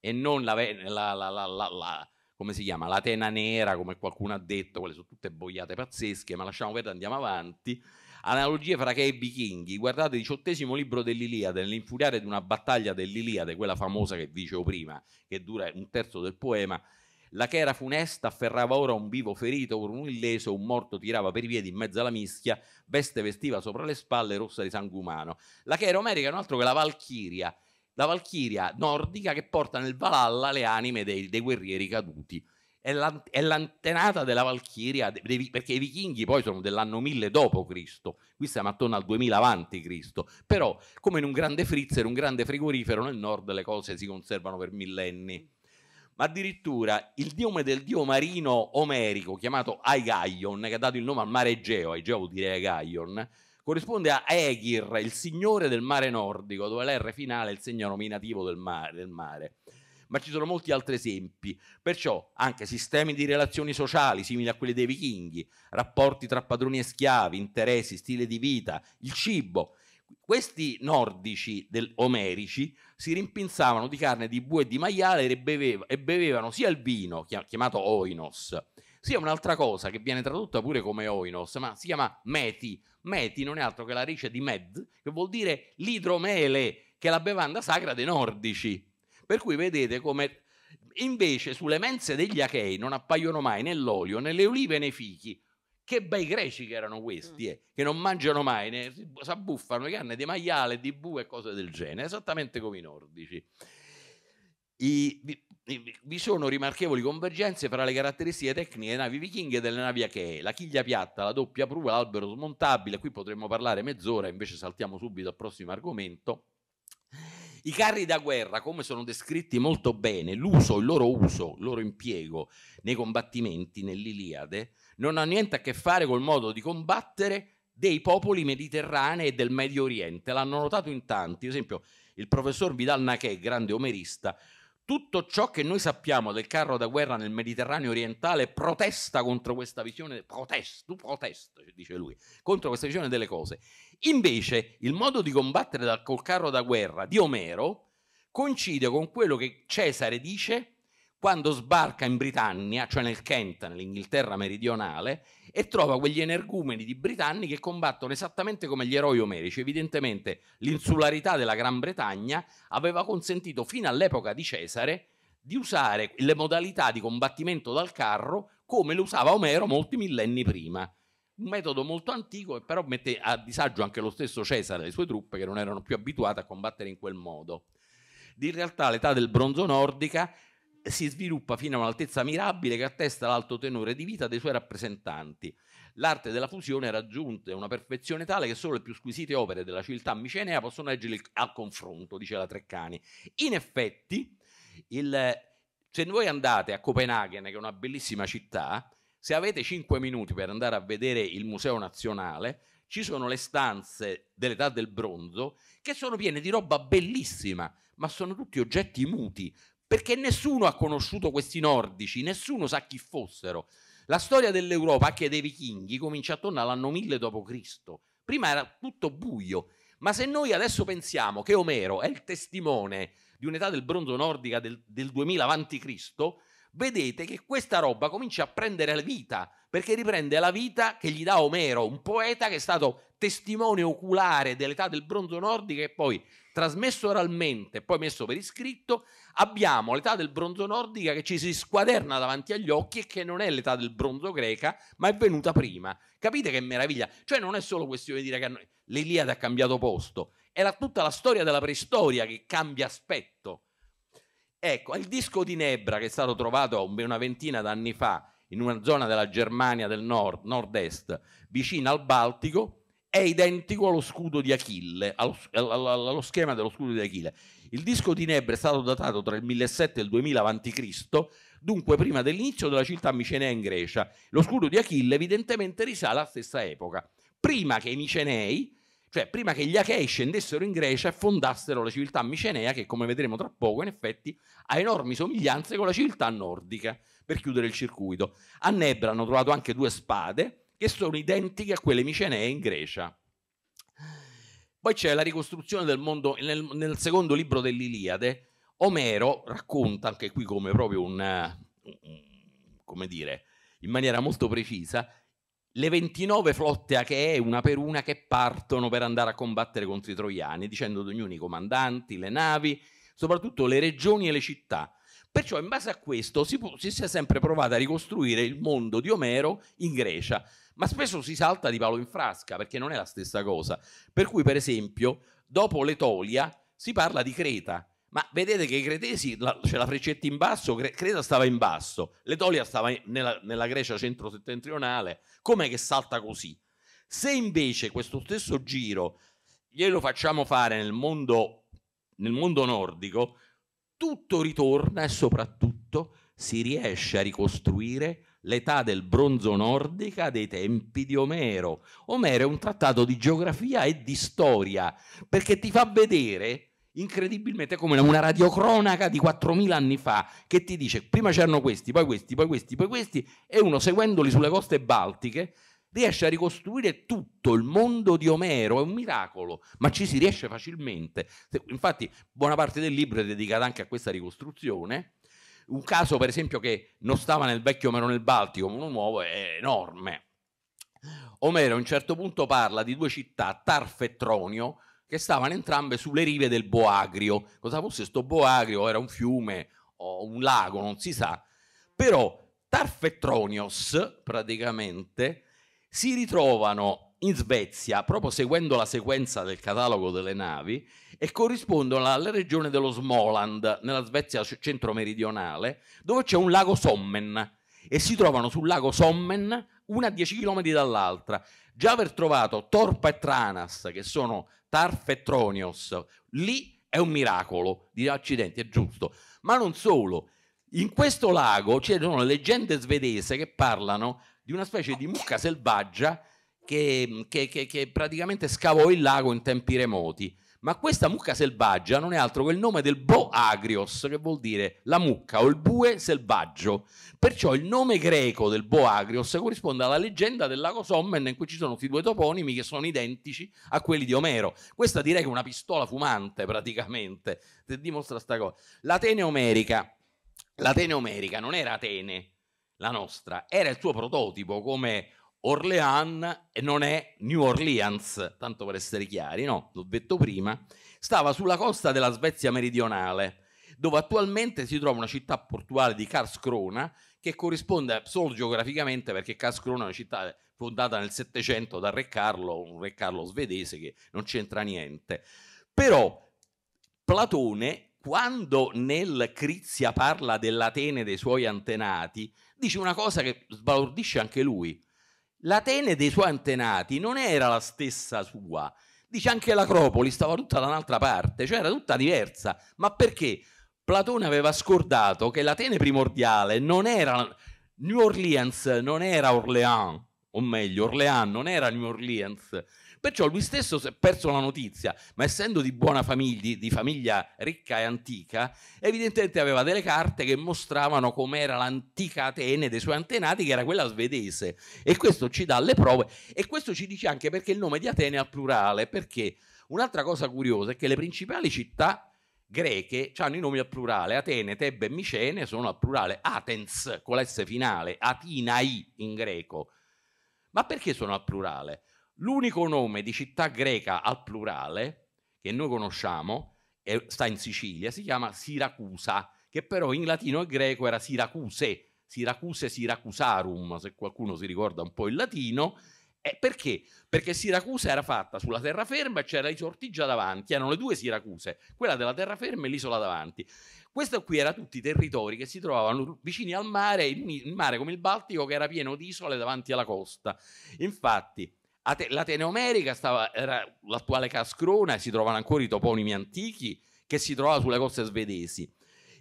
e non la, la, la, la, come si chiama, la tena nera, come qualcuno ha detto, quelle sono tutte boiate pazzesche, ma lasciamo perdere, andiamo avanti. Analogie fra che e vichinghi, guardate il diciottesimo libro dell'Iliade, nell'infuriare di una battaglia dell'Iliade, quella famosa che dicevo prima, che dura un terzo del poema, la che era funesta afferrava ora un vivo ferito con un illeso, un morto tirava per i piedi in mezzo alla mischia, veste vestiva sopra le spalle rossa di sangue umano. La che era omerica è un altro che la valchiria, la Valchiria nordica che porta nel Valhalla le anime dei, dei guerrieri caduti. È, la, è, l'antenata della Valchiria, perché i vichinghi poi sono dell'anno 1000 d.C., qui siamo attorno al 2000 avanti Cristo però come in un grande freezer, un grande frigorifero, nel nord le cose si conservano per millenni. Ma addirittura il diome del dio marino omerico, chiamato Aigaion, che ha dato il nome al mare Egeo, Egeo vuol dire Aigaion, corrisponde a Egir, il signore del mare nordico, dove l'R finale è il segno nominativo del mare, del mare. Ma ci sono molti altri esempi, perciò anche sistemi di relazioni sociali simili a quelli dei vichinghi, rapporti tra padroni e schiavi, interessi, stile di vita, il cibo. Questi nordici del omerici si rimpinzavano di carne di bue e di maiale e, beveva, e bevevano sia il vino, chiamato oinos, sia un'altra cosa che viene tradotta pure come oinos, ma si chiama meti, Meti non è altro che la rice di med, che vuol dire l'idromele, che è la bevanda sacra dei nordici. Per cui vedete come invece sulle mense degli Achei non appaiono mai né l'olio, né le olive, né i fichi. Che bei greci che erano questi, mm. eh, che non mangiano mai, né, si abbuffano le canne di maiale, di bue e cose del genere, esattamente come i nordici. I, vi sono rimarchevoli convergenze fra le caratteristiche tecniche delle navi vichinghe e delle navi achee, la chiglia piatta, la doppia prua, l'albero smontabile, qui potremmo parlare mezz'ora, invece saltiamo subito al prossimo argomento. I carri da guerra, come sono descritti molto bene, l'uso, il loro uso, il loro impiego nei combattimenti, nell'Iliade, non ha niente a che fare col modo di combattere dei popoli mediterranei e del Medio Oriente. L'hanno notato in tanti, ad esempio il professor Vidal Naché, grande omerista, tutto ciò che noi sappiamo del carro da guerra nel Mediterraneo orientale protesta contro questa visione, protesto, protesto, dice lui, contro questa visione delle cose. Invece il modo di combattere dal, col carro da guerra di Omero coincide con quello che Cesare dice quando sbarca in Britannia, cioè nel Kent, nell'Inghilterra meridionale, e trova quegli energumeni di britanni che combattono esattamente come gli eroi omerici. Evidentemente l'insularità della Gran Bretagna aveva consentito fino all'epoca di Cesare di usare le modalità di combattimento dal carro come le usava Omero molti millenni prima. Un metodo molto antico che però mette a disagio anche lo stesso Cesare e le sue truppe che non erano più abituate a combattere in quel modo. In realtà l'età del bronzo nordica si sviluppa fino a un'altezza mirabile che attesta l'alto tenore di vita dei suoi rappresentanti. L'arte della fusione ha raggiunto una perfezione tale che solo le più squisite opere della civiltà micenea possono leggere al confronto, dice la Treccani. In effetti, il, se voi andate a Copenaghen, che è una bellissima città, se avete 5 minuti per andare a vedere il Museo Nazionale, ci sono le stanze dell'età del bronzo che sono piene di roba bellissima, ma sono tutti oggetti muti, perché nessuno ha conosciuto questi nordici, nessuno sa chi fossero. La storia dell'Europa, anche dei vichinghi, comincia attorno all'anno 1000 d.C. Prima era tutto buio, ma se noi adesso pensiamo che Omero è il testimone di un'età del bronzo nordica del, del 2000 a.C., vedete che questa roba comincia a prendere la vita, perché riprende la vita che gli dà Omero, un poeta che è stato testimone oculare dell'età del bronzo nordico e poi trasmesso oralmente, poi messo per iscritto, abbiamo l'età del bronzo nordica che ci si squaderna davanti agli occhi e che non è l'età del bronzo greca, ma è venuta prima. Capite che meraviglia? Cioè non è solo questione di dire che l'Iliade ha cambiato posto, è la, tutta la storia della preistoria che cambia aspetto. Ecco, il disco di Nebra che è stato trovato una ventina d'anni fa in una zona della Germania del nord, nord-est, vicina al Baltico, è identico allo scudo di Achille, allo, allo, schema dello scudo di Achille. Il disco di Nebra è stato datato tra il 1007 e il 2000 a.C., dunque prima dell'inizio della città micenea in Grecia. Lo scudo di Achille evidentemente risale alla stessa epoca, prima che i micenei cioè, prima che gli Achei scendessero in Grecia e fondassero la civiltà micenea, che come vedremo tra poco, in effetti, ha enormi somiglianze con la civiltà nordica, per chiudere il circuito. A Nebra hanno trovato anche due spade, che sono identiche a quelle micenee in Grecia. Poi c'è la ricostruzione del mondo, nel, nel secondo libro dell'Iliade, Omero racconta anche qui come proprio un, come dire, in maniera molto precisa, le 29 flotte achee una per una che partono per andare a combattere contro i troiani, dicendo ad ognuno i comandanti, le navi, soprattutto le regioni e le città. Perciò in base a questo si, può, si, è sempre provato a ricostruire il mondo di Omero in Grecia, ma spesso si salta di palo in frasca perché non è la stessa cosa. Per cui, per esempio, dopo l'Etolia si parla di Creta ma vedete che i cretesi, la, cioè la freccetta in basso, Cre- Creta stava in basso, l'Etolia stava in, nella, nella Grecia centro-settentrionale, com'è che salta così? Se invece questo stesso giro glielo facciamo fare nel mondo, nel mondo nordico, tutto ritorna e soprattutto si riesce a ricostruire l'età del bronzo nordica dei tempi di Omero. Omero è un trattato di geografia e di storia perché ti fa vedere incredibilmente come una, una radiocronaca di 4.000 anni fa che ti dice prima c'erano questi, poi questi, poi questi, poi questi e uno seguendoli sulle coste baltiche riesce a ricostruire tutto il mondo di Omero, è un miracolo, ma ci si riesce facilmente. Infatti buona parte del libro è dedicata anche a questa ricostruzione. Un caso per esempio che non stava nel vecchio Omero nel Baltico, ma uno nuovo è enorme. Omero a un certo punto parla di due città, Tarf e Tronio, che stavano entrambe sulle rive del Boagrio. Cosa fosse questo Boagrio? Era un fiume o un lago, non si sa. Però Tarfetronios, praticamente, si ritrovano in Svezia, proprio seguendo la sequenza del catalogo delle navi, e corrispondono alla regione dello Smoland, nella Svezia centro-meridionale, dove c'è un lago Sommen, e si trovano sul lago Sommen una a 10 km dall'altra. Già aver trovato Torpa e Tranas, che sono Tarfetronios. Lì è un miracolo, di accidenti, è giusto. Ma non solo, in questo lago ci sono leggende svedese che parlano di una specie di mucca selvaggia che, che, che, che praticamente scavò il lago in tempi remoti ma questa mucca selvaggia non è altro che il nome del bo agrios, che vuol dire la mucca o il bue selvaggio. Perciò il nome greco del bo agrios corrisponde alla leggenda del lago Sommen in cui ci sono due toponimi che sono identici a quelli di Omero. Questa direi che è una pistola fumante praticamente, che dimostra questa cosa. L'Atene omerica, l'Atene omerica non era Atene, la nostra, era il suo prototipo come Orleans e non è New Orleans, tanto per essere chiari, no, l'ho detto prima, stava sulla costa della Svezia meridionale, dove attualmente si trova una città portuale di Karlskrona, che corrisponde solo geograficamente perché Karlskrona è una città fondata nel Settecento da Re Carlo, un Re Carlo svedese che non c'entra niente. Però Platone, quando nel Crizia parla dell'Atene dei suoi antenati, dice una cosa che sbalordisce anche lui l'Atene dei suoi antenati non era la stessa sua. Dice anche l'Acropoli stava tutta da un'altra parte, cioè era tutta diversa. Ma perché? Platone aveva scordato che l'Atene primordiale non era New Orleans, non era Orléans, o meglio, Orléans non era New Orleans, Perciò lui stesso si è perso la notizia, ma essendo di buona famiglia, di famiglia ricca e antica, evidentemente aveva delle carte che mostravano com'era l'antica Atene dei suoi antenati, che era quella svedese. E questo ci dà le prove e questo ci dice anche perché il nome di Atene è al plurale, perché un'altra cosa curiosa è che le principali città greche hanno i nomi al plurale, Atene, Tebbe e Micene sono al plurale, Atens con l'S finale, Atinai in greco. Ma perché sono al plurale? L'unico nome di città greca al plurale che noi conosciamo è, sta in Sicilia, si chiama Siracusa, che però in latino e greco era Siracuse, Siracuse Siracusarum, se qualcuno si ricorda un po' il latino. Eh, perché? Perché Siracusa era fatta sulla terraferma e c'era i sortigia davanti, erano le due Siracuse, quella della terraferma e l'isola davanti. Questo qui era tutti i territori che si trovavano vicini al mare, il mare come il Baltico che era pieno di isole davanti alla costa. Infatti, Ate- l'Atene Omerica stava, era l'attuale Cascrona e si trovano ancora i toponimi antichi che si trovava sulle coste svedesi.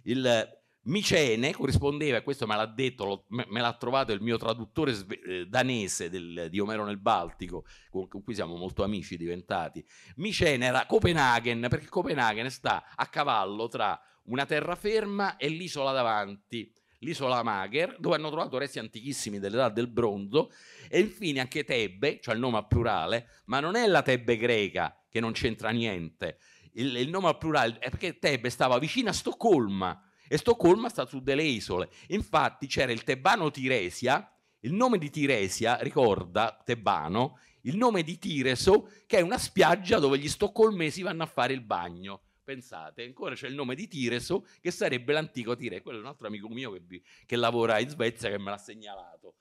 Il Micene corrispondeva, e questo me l'ha detto, lo, me, l'ha trovato il mio traduttore sve- eh, danese del, di Omero nel Baltico, con, con, cui siamo molto amici diventati. Micene era Copenaghen, perché Copenaghen sta a cavallo tra una terraferma e l'isola davanti l'isola Mager, dove hanno trovato resti antichissimi dell'età del bronzo, e infine anche Tebe, cioè il nome a plurale, ma non è la Tebe greca che non c'entra niente, il, il nome a plurale è perché Tebe stava vicino a Stoccolma, e Stoccolma sta su delle isole. Infatti c'era il Tebano Tiresia, il nome di Tiresia ricorda Tebano, il nome di Tireso, che è una spiaggia dove gli stoccolmesi vanno a fare il bagno pensate, ancora c'è il nome di Tireso, che sarebbe l'antico Tire. Quello è un altro amico mio che, che lavora in Svezia che me l'ha segnalato.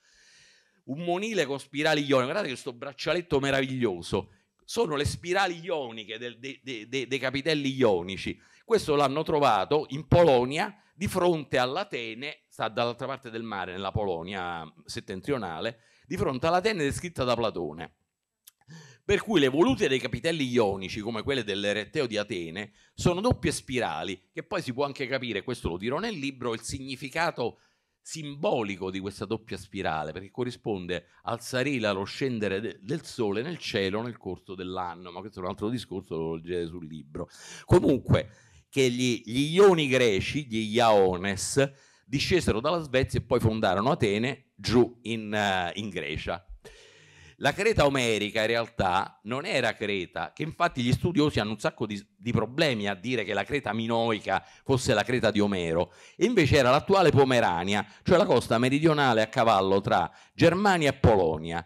Un monile con spirali ioniche, guardate questo braccialetto meraviglioso. Sono le spirali ioniche del, de, de, de, dei capitelli ionici. Questo l'hanno trovato in Polonia di fronte all'Atene, sta dall'altra parte del mare, nella Polonia settentrionale, di fronte all'Atene descritta da Platone per cui le volute dei capitelli ionici, come quelle dell'Eretteo di Atene, sono doppie spirali, che poi si può anche capire, questo lo dirò nel libro, il significato simbolico di questa doppia spirale, perché corrisponde al sarile allo scendere del sole nel cielo nel corso dell'anno, ma questo è un altro discorso, lo leggete sul libro. Comunque, che gli, gli ioni greci, gli iaones, discesero dalla Svezia e poi fondarono Atene giù in, uh, in Grecia. La Creta omerica in realtà non era Creta, che infatti gli studiosi hanno un sacco di, di problemi a dire che la Creta minoica fosse la Creta di Omero, e invece era l'attuale Pomerania, cioè la costa meridionale a cavallo tra Germania e Polonia,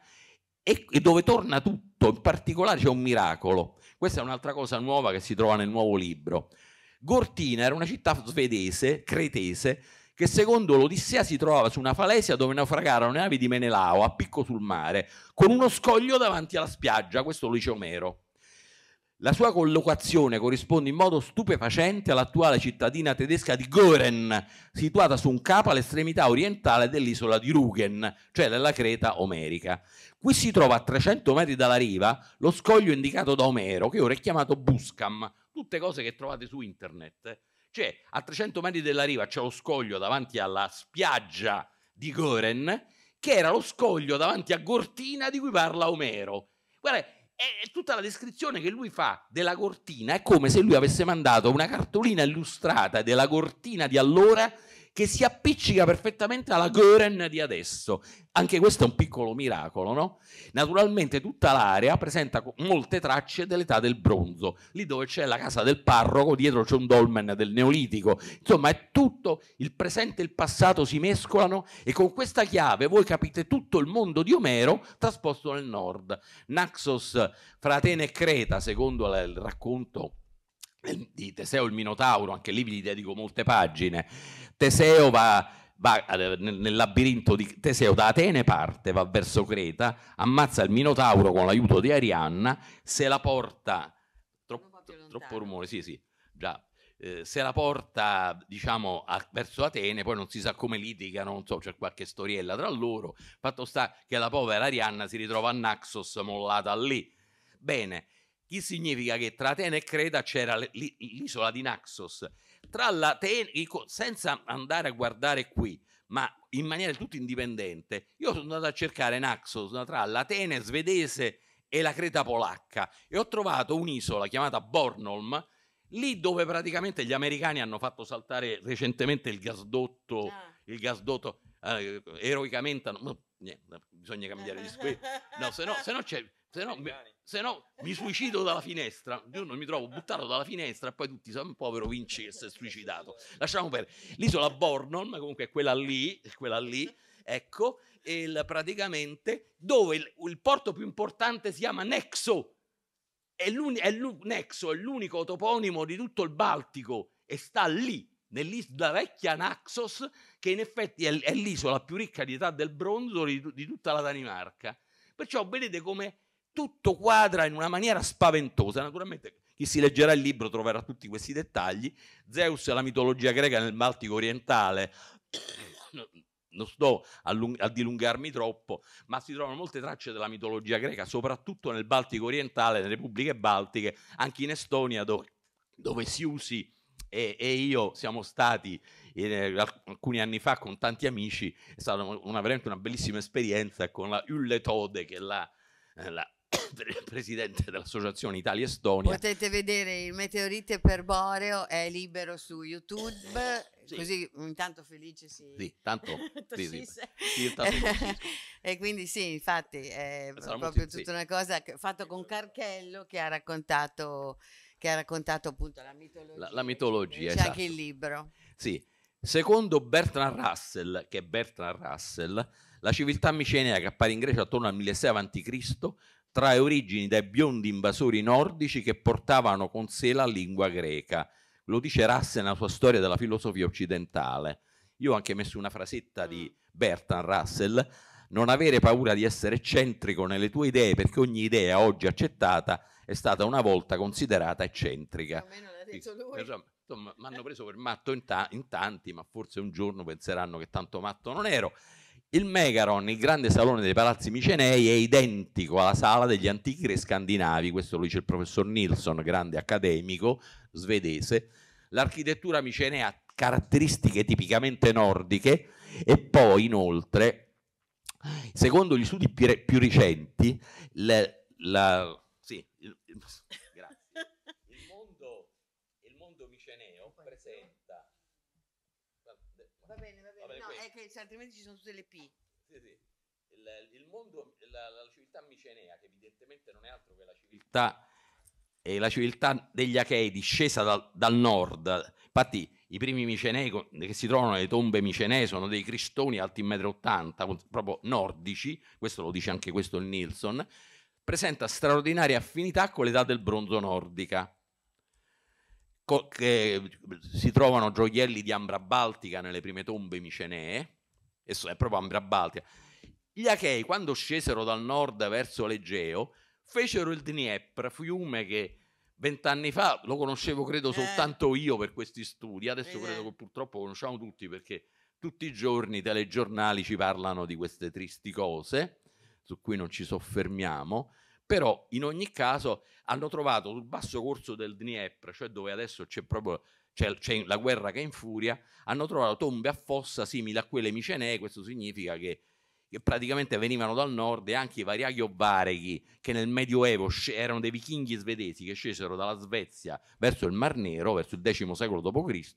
e, e dove torna tutto, in particolare c'è un miracolo. Questa è un'altra cosa nuova che si trova nel nuovo libro. Gortina era una città svedese, cretese, che secondo l'Odissea si trovava su una falesia dove naufragarono le navi di Menelao a picco sul mare, con uno scoglio davanti alla spiaggia, questo lo dice Omero. La sua collocazione corrisponde in modo stupefacente all'attuale cittadina tedesca di Goren, situata su un capo all'estremità orientale dell'isola di Rügen, cioè della Creta omerica. Qui si trova a 300 metri dalla riva lo scoglio indicato da Omero, che ora è chiamato Buscam, tutte cose che trovate su internet. Cioè, a 300 metri della riva c'è lo scoglio davanti alla spiaggia di Goren, che era lo scoglio davanti a Gortina di cui parla Omero. Guarda, è tutta la descrizione che lui fa della Gortina è come se lui avesse mandato una cartolina illustrata della Gortina di allora che si appiccica perfettamente alla Gören di adesso. Anche questo è un piccolo miracolo, no? Naturalmente tutta l'area presenta molte tracce dell'età del bronzo, lì dove c'è la casa del parroco, dietro c'è un dolmen del neolitico, insomma è tutto, il presente e il passato si mescolano e con questa chiave voi capite tutto il mondo di Omero trasposto nel nord. Naxos, Fratene e Creta, secondo il racconto di Teseo il Minotauro, anche lì vi dedico molte pagine. Teseo va, va nel, labirinto di Teseo da Atene parte, va verso Creta, ammazza il Minotauro con l'aiuto di Arianna, se la porta tro, troppo rumore, sì, sì, già. Eh, se la porta diciamo a, verso Atene, poi non si sa come litigano, non so, c'è qualche storiella tra loro. Fatto sta che la povera Arianna si ritrova a Naxos mollata lì. Bene, che significa che tra Atene e Creta c'era l'isola di Naxos. Tra l'Atene, senza andare a guardare qui, ma in maniera tutto indipendente, io sono andato a cercare Naxos tra l'Atene svedese e la Creta polacca e ho trovato un'isola chiamata Bornholm, lì dove praticamente gli americani hanno fatto saltare recentemente il gasdotto, ah. il gasdotto eh, eroicamente hanno, no, niente, bisogna cambiare di squadra, no, se no, se no c'è se no, eh, se no, mi suicido dalla finestra. Un giorno mi trovo buttato dalla finestra e poi tutti sanno, povero Vinci che si è suicidato. Lasciamo perdere. L'isola Bornon, comunque è quella lì, quella lì, ecco, il, praticamente dove il, il, porto più importante si chiama Nexo. È, è Nexo è l'unico toponimo di tutto il Baltico e sta lì, nell'isola vecchia Naxos, che in effetti è, è l'isola più ricca di età del bronzo di, di tutta la Danimarca. Perciò vedete come tutto quadra in una maniera spaventosa. Naturalmente chi si leggerà il libro troverà tutti questi dettagli. Zeus e la mitologia greca nel Baltico orientale, non sto a, lung- a, dilungarmi troppo, ma si trovano molte tracce della mitologia greca, soprattutto nel Baltico orientale, nelle repubbliche baltiche, anche in Estonia dove, dove Siusi e, e io siamo stati eh, alcuni anni fa con tanti amici, è stata una, veramente una bellissima esperienza con la Ulle Tode che è la, eh, la, il presidente dell'associazione Italia Estonia. Potete vedere il meteorite per Boreo, è libero su YouTube, eh, sì. così intanto felice si... Sì, tanto... sì, sì. e quindi sì, infatti è Sarà proprio molto, tutta una cosa fatto con Carchello che ha raccontato, che ha raccontato appunto la mitologia. La, la mitologia, C'è esatto. anche il libro. Sì. Secondo Bertrand Russell, che è Bertrand Russell, la civiltà micenea che appare in Grecia attorno al 1600 a.C trae origini dai biondi invasori nordici che portavano con sé la lingua greca. Lo dice Rasse nella sua storia della filosofia occidentale. Io ho anche messo una frasetta di mm. Bertrand Russell, non avere paura di essere eccentrico nelle tue idee perché ogni idea oggi accettata è stata una volta considerata eccentrica. Almeno l'ha detto lui. Insomma, mi hanno preso per matto in, ta in tanti, ma forse un giorno penseranno che tanto matto non ero. Il Megaron, il grande salone dei palazzi micenei, è identico alla sala degli antichi re scandinavi, questo lo dice il professor Nilsson, grande accademico svedese. L'architettura micenea ha caratteristiche tipicamente nordiche e poi inoltre, secondo gli studi più, più recenti, le, la, sì, è che altrimenti ci sono tutte le P. Sì, sì. Il, il mondo, la, la, civiltà micenea, che evidentemente non è altro che la civiltà, eh, la civiltà degli Achei discesa dal, dal nord. Infatti, i primi micenei che si trovano nelle tombe micenee sono dei cristoni alti 1,80 m, proprio nordici, questo lo dice anche questo il Nilsson, presenta straordinarie affinità con l'età del bronzo nordica co- si trovano gioielli di Ambra Baltica nelle prime tombe micenee, e so, è proprio Ambra Baltica. Gli Achei, quando scesero dal nord verso l'Egeo, fecero il Dnieper, fiume che vent'anni fa lo conoscevo credo eh. soltanto io per questi studi, adesso eh. credo che purtroppo conosciamo tutti perché tutti i giorni i telegiornali ci parlano di queste tristi cose su cui non ci soffermiamo però in ogni caso hanno trovato sul basso corso del Dnieper, cioè dove adesso c'è proprio c'è, c'è la guerra che è in furia, hanno trovato tombe a fossa simili a quelle micenee, questo significa che, che praticamente venivano dal nord e anche i variaghi ovarechi che nel Medioevo erano dei vichinghi svedesi che scesero dalla Svezia verso il Mar Nero, verso il X secolo d.C.,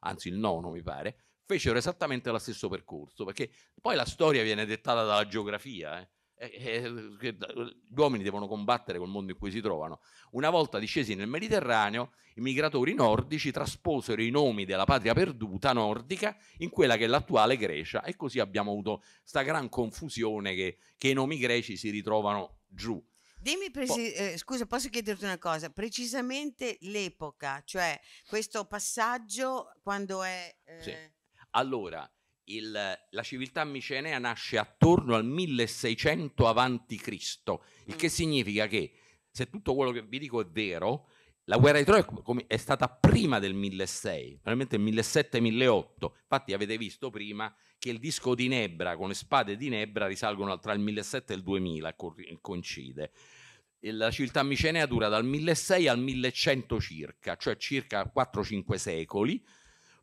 anzi il IX mi pare, fecero esattamente lo stesso percorso, perché poi la storia viene dettata dalla geografia, eh eh, eh, eh, eh, gli uomini devono combattere col mondo in cui si trovano. Una volta discesi nel Mediterraneo, i migratori nordici trasposero i nomi della patria perduta nordica in quella che è l'attuale Grecia e così abbiamo avuto questa gran confusione che, che i nomi greci si ritrovano giù. Dimmi, presi- eh, scusa, posso chiederti una cosa? Precisamente l'epoca, cioè questo passaggio quando è... Eh... Sì. Allora, il, la civiltà micenea nasce attorno al 1600 avanti Cristo, il che mm. significa che se tutto quello che vi dico è vero, la guerra di Troia è stata prima del 1600, probabilmente 1700-1800. Infatti avete visto prima che il disco di Nebra con le spade di Nebra risalgono tra il 1700 e il 2000, coincide. La civiltà micenea dura dal 1600 al 1100 circa, cioè circa 4-5 secoli,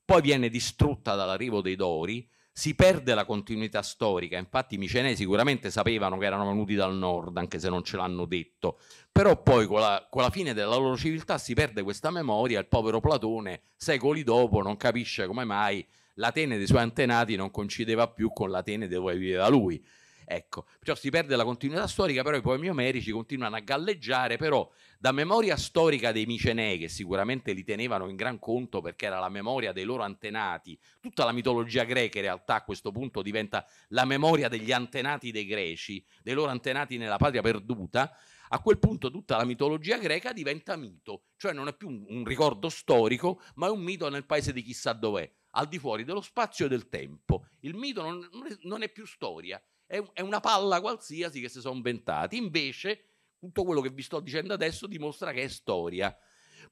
poi viene distrutta dall'arrivo dei Dori, si perde la continuità storica. Infatti i micenei sicuramente sapevano che erano venuti dal nord, anche se non ce l'hanno detto, però poi con la, con la fine della loro civiltà si perde questa memoria, il povero Platone secoli dopo non capisce come mai l'Atene dei suoi antenati non coincideva più con l'Atene dove viveva lui. Ecco, perciò si perde la continuità storica, però i poemi omerici continuano a galleggiare, però da memoria storica dei Micenei, che sicuramente li tenevano in gran conto perché era la memoria dei loro antenati, tutta la mitologia greca in realtà a questo punto diventa la memoria degli antenati dei greci, dei loro antenati nella patria perduta, a quel punto tutta la mitologia greca diventa mito, cioè non è più un, ricordo storico, ma è un mito nel paese di chissà dov'è, al di fuori dello spazio e del tempo. Il mito non, è più storia, è, è una palla qualsiasi che si sono inventati. Invece tutto quello che vi sto dicendo adesso dimostra che è storia.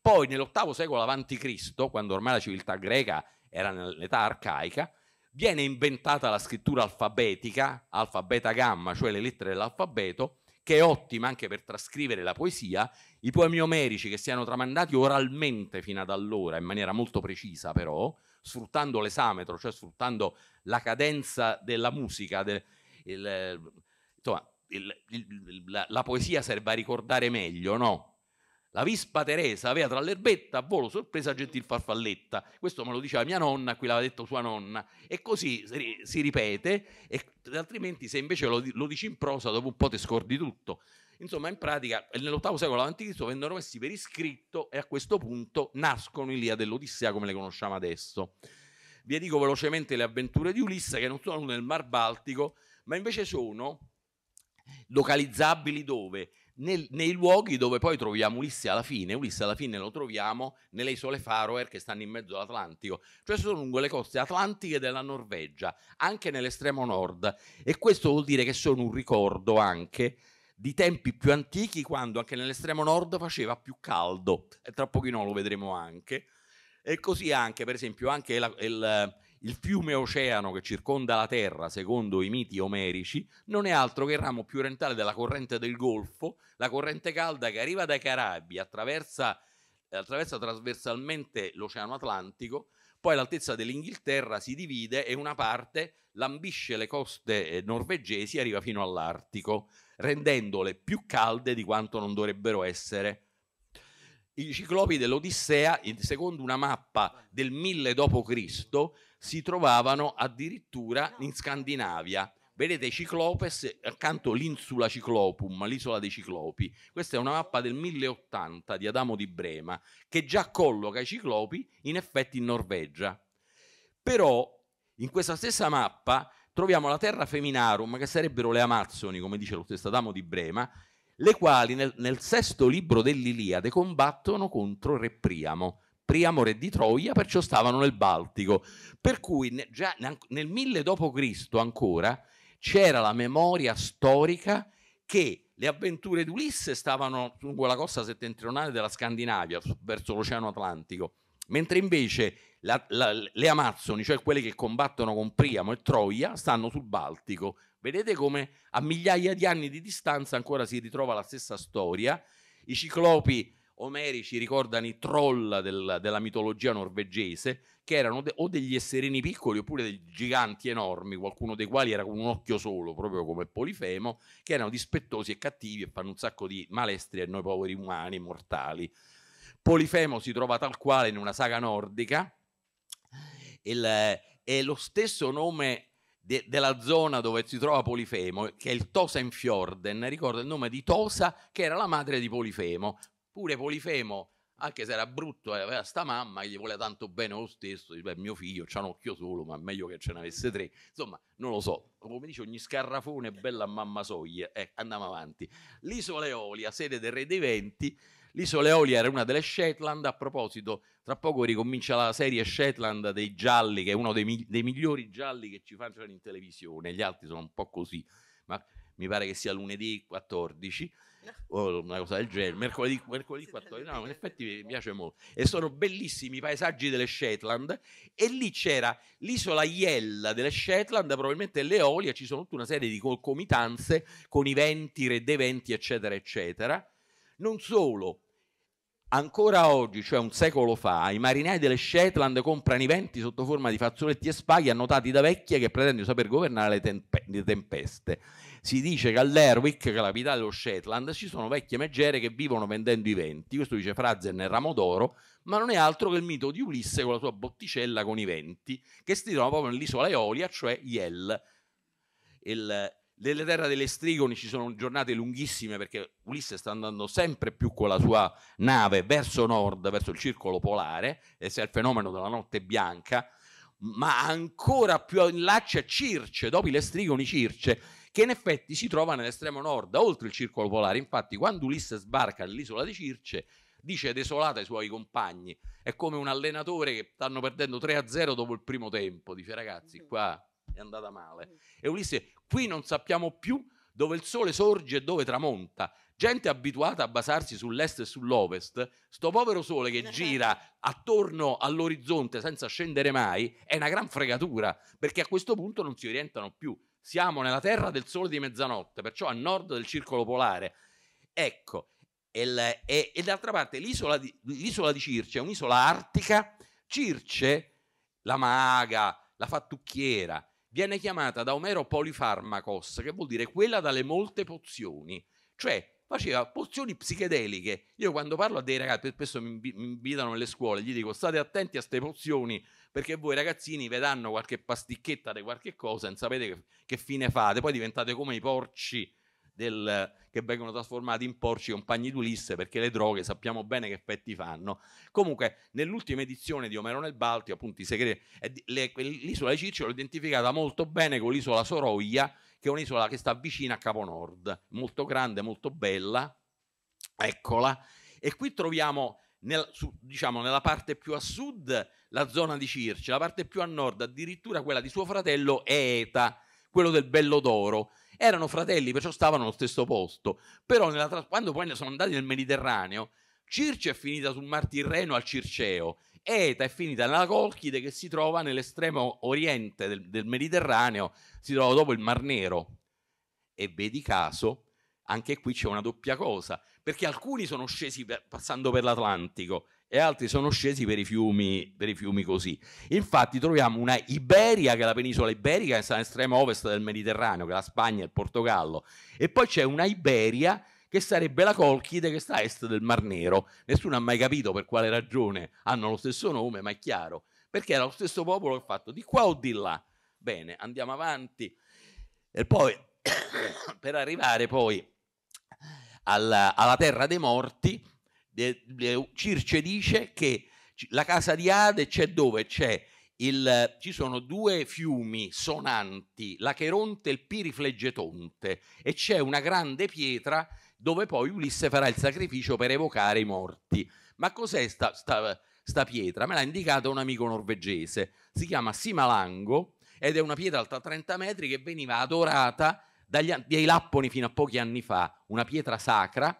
Poi nell'ottavo secolo a.C., quando ormai la civiltà greca era nell'età arcaica, viene inventata la scrittura alfabetica, alfabeta gamma, cioè le lettere dell'alfabeto, che è ottima anche per trascrivere la poesia, i poemi omerici che siano tramandati oralmente fino ad allora, in maniera molto precisa però, sfruttando l'esametro, cioè sfruttando la cadenza della musica, del, il, insomma, il, il, la, la, poesia serve a ricordare meglio, no? La vispa Teresa aveva tra l'erbetta a volo sorpresa gentil farfalletta. Questo me lo diceva mia nonna, a cui l'aveva detto sua nonna. E così si ripete, e, altrimenti se invece lo, lo dici in prosa dopo un po' ti scordi tutto. Insomma, in pratica, nell'ottavo secolo a.C. vennero messi per iscritto e a questo punto nascono i Lia dell'Odissea come le conosciamo adesso. Vi dico velocemente le avventure di Ulisse che non sono nel Mar Baltico, ma invece sono localizzabili dove? Nel, nei luoghi dove poi troviamo Ulisse alla fine. Ulisse alla fine lo troviamo nelle isole Faroe che stanno in mezzo all'Atlantico, cioè sono lungo le coste atlantiche della Norvegia, anche nell'estremo nord. E questo vuol dire che sono un ricordo anche di tempi più antichi quando anche nell'estremo nord faceva più caldo e tra pochino lo vedremo anche. E così anche, per esempio, anche la, il, il fiume oceano che circonda la Terra, secondo i miti omerici, non è altro che il ramo più orientale della corrente del Golfo, la corrente calda che arriva dai Caraibi, attraversa, attraversa trasversalmente l'Oceano Atlantico, poi all'altezza dell'Inghilterra si divide e una parte lambisce le coste eh, norvegesi e arriva fino all'Artico, rendendole più calde di quanto non dovrebbero essere i ciclopi dell'Odissea, secondo una mappa del 1000 d.C., si trovavano addirittura in Scandinavia. Vedete Ciclopes accanto l'insula Ciclopum, l'isola dei Ciclopi. Questa è una mappa del 1080 di Adamo di Brema che già colloca i ciclopi in effetti in Norvegia. Però in questa stessa mappa troviamo la terra feminarum, che sarebbero le Amazzoni, come dice lo stesso Adamo di Brema, le quali nel, nel sesto libro dell'Iliade combattono contro re Priamo. Priamo re di Troia, perciò stavano nel Baltico. Per cui ne, già nel 1000 d.C. ancora c'era la memoria storica che le avventure di Ulisse stavano lungo la costa settentrionale della Scandinavia, verso l'Oceano Atlantico, mentre invece la, la, le Amazzoni, cioè quelle che combattono con Priamo e Troia, stanno sul Baltico, Vedete come a migliaia di anni di distanza ancora si ritrova la stessa storia. I ciclopi omerici ricordano i troll del, della mitologia norvegese, che erano de- o degli esserini piccoli oppure dei giganti enormi, qualcuno dei quali era con un occhio solo, proprio come Polifemo, che erano dispettosi e cattivi e fanno un sacco di malestri a noi poveri umani, mortali. Polifemo si trova tal quale in una saga nordica il, e lo stesso nome de, della zona dove si trova Polifemo, che è il Tosa in Fjorden, ricordo il nome di Tosa, che era la madre di Polifemo. Pure Polifemo, anche se era brutto, eh, aveva sta mamma che gli voleva tanto bene lo stesso, dice, mio figlio c'ha un occhio solo, ma è meglio che ce n'avesse tre. Insomma, non lo so, come dice ogni scarrafone è bella mamma soglia. Eh, andiamo avanti. L'isola Eolia, sede del Re dei Venti, L'isola Eolia era una delle Shetland. A proposito, tra poco ricomincia la serie Shetland dei gialli, che è uno dei, dei migliori gialli che ci facciano in televisione. Gli altri sono un po' così, ma mi pare che sia lunedì 14 o una cosa del genere, mercoledì, mercoledì 14, no, in effetti mi piace molto. E sono bellissimi i paesaggi delle Shetland e lì c'era l'isola Iella delle Shetland, probabilmente l'Eolia, ci sono tutta una serie di concomitanze con i venti, re dei venti, eccetera, eccetera. Non solo, Ancora oggi, cioè un secolo fa, i marinai delle Shetland comprano i venti sotto forma di fazzoletti e spaghi annotati da vecchie che pretendono saper governare le, tempe- le tempeste. Si dice che all'Erwick, che è la capitale dello Shetland, ci sono vecchie megere che vivono vendendo i venti. Questo dice Frazen nel ramo d'oro, ma non è altro che il mito di Ulisse con la sua botticella con i venti, che si trova proprio nell'isola Eolia, cioè Yel. Il, nelle terre delle strigoni ci sono giornate lunghissime perché Ulisse sta andando sempre più con la sua nave verso nord, verso il circolo polare, e c'è il fenomeno della notte bianca, ma ancora più in là c'è Circe, dopo le strigoni Circe, che in effetti si trova nell'estremo nord, oltre il circolo polare. Infatti, quando Ulisse sbarca nell'isola di Circe, dice desolata ai suoi compagni, è come un allenatore che stanno perdendo 3-0 dopo il primo tempo, dice ragazzi, qua è andata male. Mm. E Ulisse, qui non sappiamo più dove il sole sorge e dove tramonta. Gente abituata a basarsi sull'est e sull'ovest, sto povero sole che gira attorno all'orizzonte senza scendere mai, è una gran fregatura, perché a questo punto non si orientano più. Siamo nella terra del sole di mezzanotte, perciò a nord del circolo polare. Ecco, e, e, e d'altra parte l'isola di, l'isola di Circe è un'isola artica. Circe, la maga, la fattucchiera, viene chiamata da Omero polifarmacos, che vuol dire quella dalle molte pozioni, cioè faceva pozioni psichedeliche. Io quando parlo a dei ragazzi, spesso mi invitano nelle scuole, gli dico state attenti a queste pozioni perché voi ragazzini vi danno qualche pasticchetta di qualche cosa e non sapete che, che fine fate, poi diventate come i porci del, che vengono trasformati in porci compagni d'Ulisse perché le droghe sappiamo bene che effetti fanno. Comunque, nell'ultima edizione di Omero nel Baltico, appunto, segreti, l'isola di Circe l'ho identificata molto bene con l'isola Soroglia, che è un'isola che sta vicina a Capo Nord, molto grande, molto bella. Eccola. E qui troviamo nel, su, diciamo, nella parte più a sud la zona di Circe, la parte più a nord addirittura quella di suo fratello Eta, quello del Bello d'Oro. Erano fratelli, perciò stavano allo stesso posto. Però nella, quando poi sono andati nel Mediterraneo, Circe è finita sul Mar Tirreno al Circeo, Eta è finita nella Colchide che si trova nell'estremo oriente del, del Mediterraneo, si trova dopo il Mar Nero. E vedi caso, anche qui c'è una doppia cosa, perché alcuni sono scesi per, passando per l'Atlantico, e altri sono scesi per i fiumi, per i fiumi così. Infatti troviamo una Iberia, che è la penisola iberica, che sta nell'estremo ovest del Mediterraneo, che è la Spagna e il Portogallo, e poi c'è una Iberia che sarebbe la Colchide che sta a est del Mar Nero. Nessuno ha mai capito per quale ragione hanno lo stesso nome, ma è chiaro, perché era lo stesso popolo che ha fatto di qua o di là. Bene, andiamo avanti. E poi, per arrivare poi alla, alla terra dei morti, Circe dice che la casa di Ade c'è dove? C'è il, ci sono due fiumi sonanti, l'Acheronte e il Pirifleggetonte, e c'è una grande pietra dove poi Ulisse farà il sacrificio per evocare i morti. Ma cos'è sta, sta, sta pietra? Me l'ha indicata un amico norvegese, si chiama Simalango ed è una pietra alta 30 metri che veniva adorata dagli, dai lapponi fino a pochi anni fa, una pietra sacra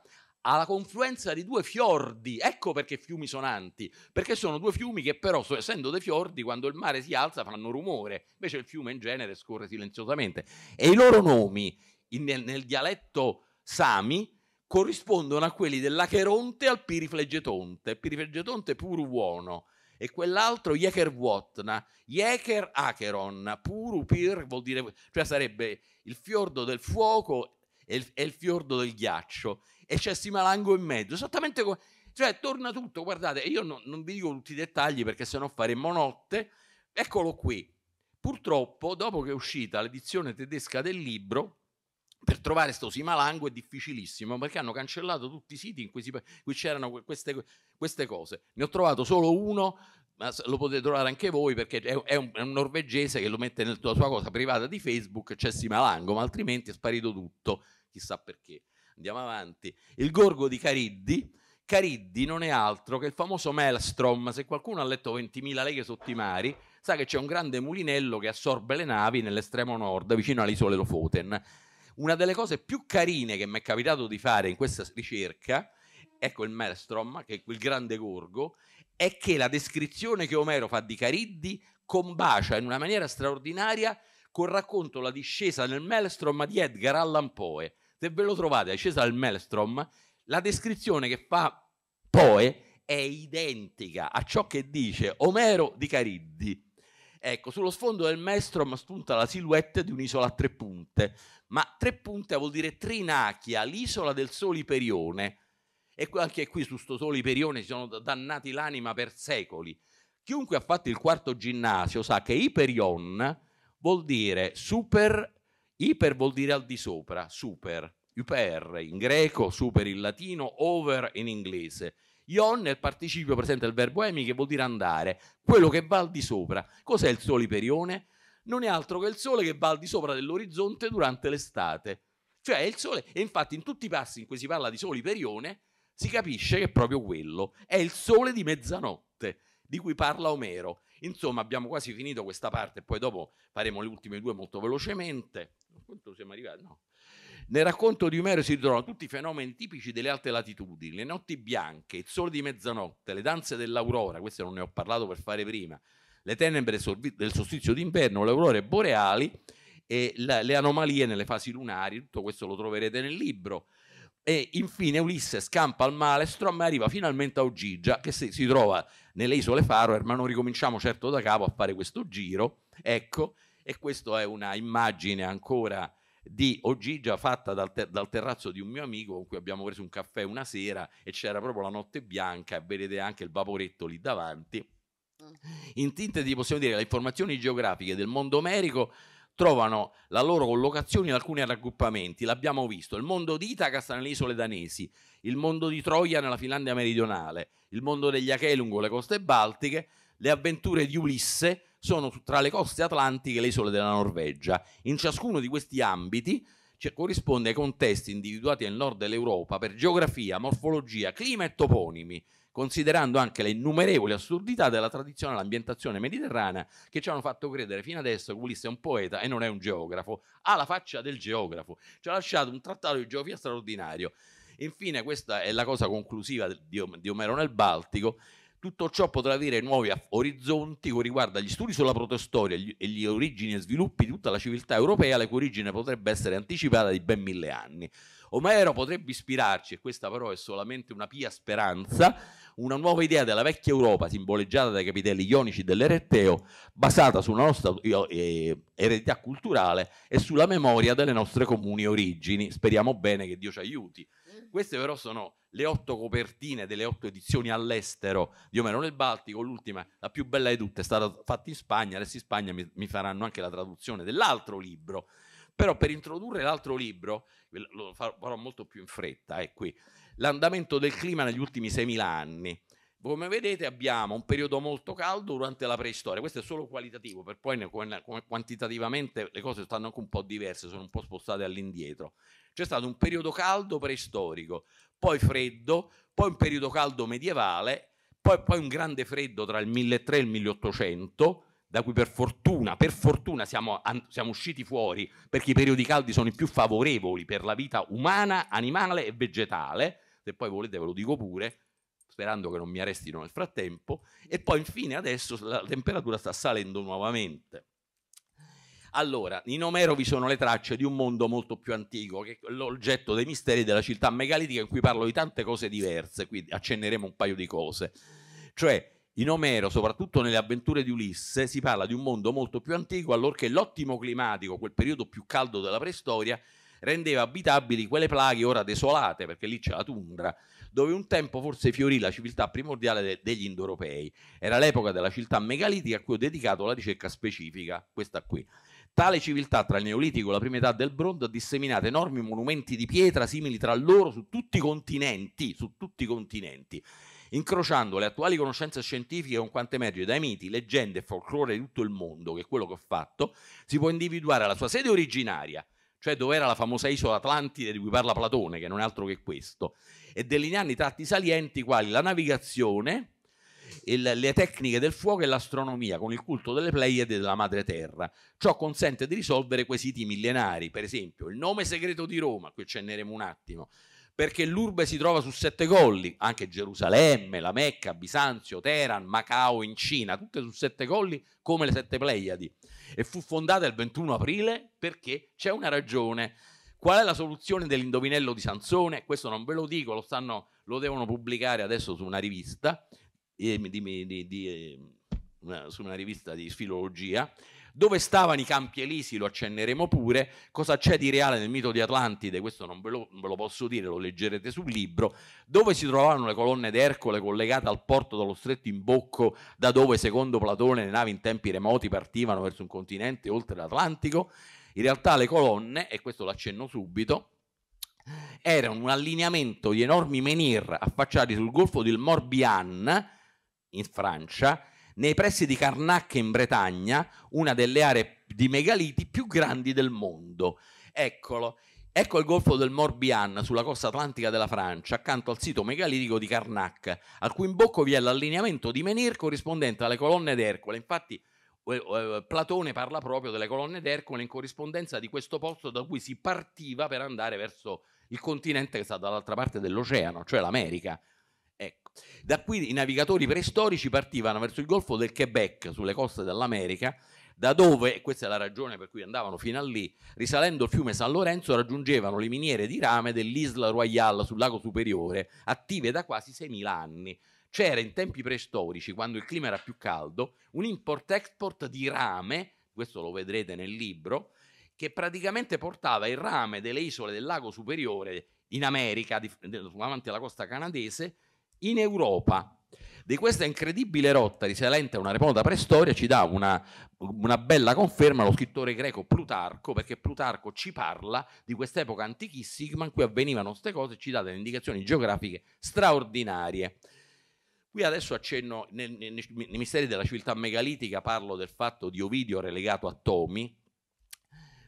alla confluenza di due fiordi, ecco perché fiumi sonanti, perché sono due fiumi che però, essendo dei fiordi, quando il mare si alza fanno rumore, invece il fiume in genere scorre silenziosamente. E i loro nomi in, nel, nel, dialetto sami corrispondono a quelli dell'Acheronte al Piriflegetonte, Piriflegetonte Puruvuono, e quell'altro Jeker Vuotna, Jeker Acheron, Puru Pir vuol dire, cioè sarebbe il fiordo del fuoco e il, e il fiordo del ghiaccio e c'è sti l'ango in mezzo, esattamente come... Cioè, torna tutto, guardate, io non, non vi dico tutti i dettagli perché sennò faremmo notte. Eccolo qui. Purtroppo, dopo che è uscita l'edizione tedesca del libro, per trovare sto Simalango è difficilissimo perché hanno cancellato tutti i siti in cui, si, in cui c'erano queste, queste, cose. Ne ho trovato solo uno, ma lo potete trovare anche voi perché è, è, un, è un, norvegese che lo mette nella sua cosa privata di Facebook, c'è Simalango, ma altrimenti è sparito tutto, chissà perché. Andiamo avanti. Il gorgo di Cariddi. Cariddi non è altro che il famoso Maelstrom. Se qualcuno ha letto 20.000 leghe sotto i mari, sa che c'è un grande mulinello che assorbe le navi nell'estremo nord, vicino alle isole Lofoten. Una delle cose più carine che mi è capitato di fare in questa ricerca, ecco il Maelstrom, che è quel grande gorgo, è che la descrizione che Omero fa di Cariddi combacia in una maniera straordinaria col racconto La discesa nel Maelstrom di Edgar Allan Poe se ve lo trovate, è scesa al Maelstrom, la descrizione che fa Poe è identica a ciò che dice Omero di Cariddi. Ecco, sullo sfondo del Maelstrom spunta la silhouette di un'isola a tre punte, ma tre punte vuol dire Trinachia, l'isola del Sole Iperione. E anche qui su sto Sole Iperione si sono dannati l'anima per secoli. Chiunque ha fatto il quarto ginnasio sa che Iperion vuol dire super Iper vuol dire al di sopra, super, iper in greco, super in latino, over in inglese. Ion è il participio presente del verbo emi che vuol dire andare, quello che va al di sopra. Cos'è il sole iperione? Non è altro che il sole che va al di sopra dell'orizzonte durante l'estate. Cioè è il sole, e infatti in tutti i passi in cui si parla di sole iperione si capisce che è proprio quello, è il sole di mezzanotte di cui parla Omero. Insomma abbiamo quasi finito questa parte, poi dopo faremo le ultime due molto velocemente quanto siamo arrivati? No. Nel racconto di Omero si ritrovano tutti i fenomeni tipici delle alte latitudini, le notti bianche, il sole di mezzanotte, le danze dell'aurora, questo non ne ho parlato per fare prima, le tenebre del solstizio d'inverno, le aurore boreali e le anomalie nelle fasi lunari, tutto questo lo troverete nel libro. E infine Ulisse scampa al Malestrom e arriva finalmente a Ogigia, che si, si trova nelle isole Faroe, ma non ricominciamo certo da capo a fare questo giro, ecco, e questa è una immagine ancora di Ogigia fatta dal, ter dal, terrazzo di un mio amico con cui abbiamo preso un caffè una sera e c'era proprio la notte bianca e vedete anche il vaporetto lì davanti. Mm. In tintesi possiamo dire che le informazioni geografiche del mondo omerico trovano la loro collocazione in alcuni raggruppamenti, l'abbiamo visto, il mondo di Itaca sta nelle isole danesi, il mondo di Troia nella Finlandia meridionale, il mondo degli Achei lungo le coste baltiche, le avventure di Ulisse sono tra le coste atlantiche e le isole della Norvegia. In ciascuno di questi ambiti cioè, corrisponde ai contesti individuati nel nord dell'Europa per geografia, morfologia, clima e toponimi, considerando anche le innumerevoli assurdità della tradizionale ambientazione mediterranea che ci hanno fatto credere fino adesso che Ulisse è un poeta e non è un geografo, ha la faccia del geografo, ci ha lasciato un trattato di geografia straordinario. Infine, questa è la cosa conclusiva di Omero nel Baltico, tutto ciò potrà avere nuovi orizzonti con riguardo agli studi sulla protostoria e gli origini e sviluppi di tutta la civiltà europea, la cui origine potrebbe essere anticipata di ben mille anni. Omero potrebbe ispirarci, e questa però è solamente una pia speranza, una nuova idea della vecchia Europa simboleggiata dai capitelli ionici dell'Eretteo, basata sulla nostra eh, eredità culturale e sulla memoria delle nostre comuni origini. Speriamo bene che Dio ci aiuti. Mm. Queste però sono le otto copertine delle otto edizioni all'estero di Omero nel Baltico, l'ultima, la più bella di tutte, è stata fatta in Spagna, adesso in Spagna mi, mi faranno anche la traduzione dell'altro libro, però per introdurre l'altro libro, lo farò molto più in fretta, è eh, qui, l'andamento del clima negli ultimi 6.000 anni. Come vedete abbiamo un periodo molto caldo durante la preistoria, questo è solo qualitativo, per poi quantitativamente le cose stanno anche un po' diverse, sono un po' spostate all'indietro. C'è stato un periodo caldo preistorico, poi freddo, poi un periodo caldo medievale, poi, poi un grande freddo tra il 1300 e il 1800, da cui per fortuna, per fortuna siamo, siamo usciti fuori perché i periodi caldi sono i più favorevoli per la vita umana, animale e vegetale se poi volete ve lo dico pure, sperando che non mi arrestino nel frattempo, e poi infine adesso la temperatura sta salendo nuovamente. Allora, in Omero vi sono le tracce di un mondo molto più antico, che è l'oggetto dei misteri della città megalitica, in cui parlo di tante cose diverse, quindi accenneremo un paio di cose. Cioè, in Omero, soprattutto nelle avventure di Ulisse, si parla di un mondo molto più antico, allorché l'ottimo climatico, quel periodo più caldo della preistoria, rendeva abitabili quelle plaghe ora desolate, perché lì c'è la tundra, dove un tempo forse fiorì la civiltà primordiale de- degli indoeuropei. Era l'epoca della città megalitica a cui ho dedicato la ricerca specifica, questa qui. Tale civiltà, tra il Neolitico e la prima età del bronzo, ha disseminato enormi monumenti di pietra simili tra loro su tutti i continenti, su tutti i continenti, incrociando le attuali conoscenze scientifiche con quante emerge dai miti, leggende e folklore di tutto il mondo, che è quello che ho fatto, si può individuare la sua sede originaria, cioè dove era la famosa isola Atlantide di cui parla Platone, che non è altro che questo, e delineando i tratti salienti quali la navigazione, il, le tecniche del fuoco e l'astronomia, con il culto delle Pleiadi e della madre terra. Ciò consente di risolvere quesiti millenari, per esempio il nome segreto di Roma, qui accenneremo un attimo, perché l'Urbe si trova su sette colli, anche Gerusalemme, la Mecca, Bisanzio, Teheran, Macao in Cina, tutte su sette colli come le sette Pleiadi. E fu fondata il 21 aprile perché c'è una ragione. Qual è la soluzione dell'indovinello di Sansone? Questo non ve lo dico, lo, stanno, lo devono pubblicare adesso su una rivista, eh, di, di, di, eh, su una rivista di filologia, dove stavano i campi elisi lo accenneremo pure, cosa c'è di reale nel mito di Atlantide, questo non ve, lo, non ve lo posso dire, lo leggerete sul libro, dove si trovavano le colonne d'Ercole collegate al porto dallo stretto in bocco, da dove secondo Platone le navi in tempi remoti partivano verso un continente oltre l'Atlantico. In realtà le colonne, e questo lo accenno subito, erano un allineamento di enormi menhir affacciati sul golfo del Morbihan in Francia nei pressi di Karnak in Bretagna, una delle aree di megaliti più grandi del mondo. Eccolo. Ecco il golfo del Morbihan sulla costa atlantica della Francia, accanto al sito megalitico di Karnak, al cui imbocco vi è l'allineamento di Menir corrispondente alle colonne d'Ercole. Infatti eh, eh, Platone parla proprio delle colonne d'Ercole in corrispondenza di questo posto da cui si partiva per andare verso il continente che sta dall'altra parte dell'oceano, cioè l'America. Da qui i navigatori preistorici partivano verso il golfo del Quebec, sulle coste dell'America, da dove, e questa è la ragione per cui andavano fino a lì, risalendo il fiume San Lorenzo raggiungevano le miniere di rame dell'Isla Royale sul lago superiore, attive da quasi 6.000 anni. C'era in tempi preistorici, quando il clima era più caldo, un import-export di rame, questo lo vedrete nel libro, che praticamente portava il rame delle isole del lago superiore in America, davanti alla costa canadese, in Europa di questa incredibile rotta risalente a una remota preistoria ci dà una, una, bella conferma lo scrittore greco Plutarco, perché Plutarco ci parla di quest'epoca antichissima in cui avvenivano queste cose e ci dà delle indicazioni geografiche straordinarie. Qui adesso accenno, nei, nei, nei misteri della civiltà megalitica parlo del fatto di Ovidio relegato a Tomi,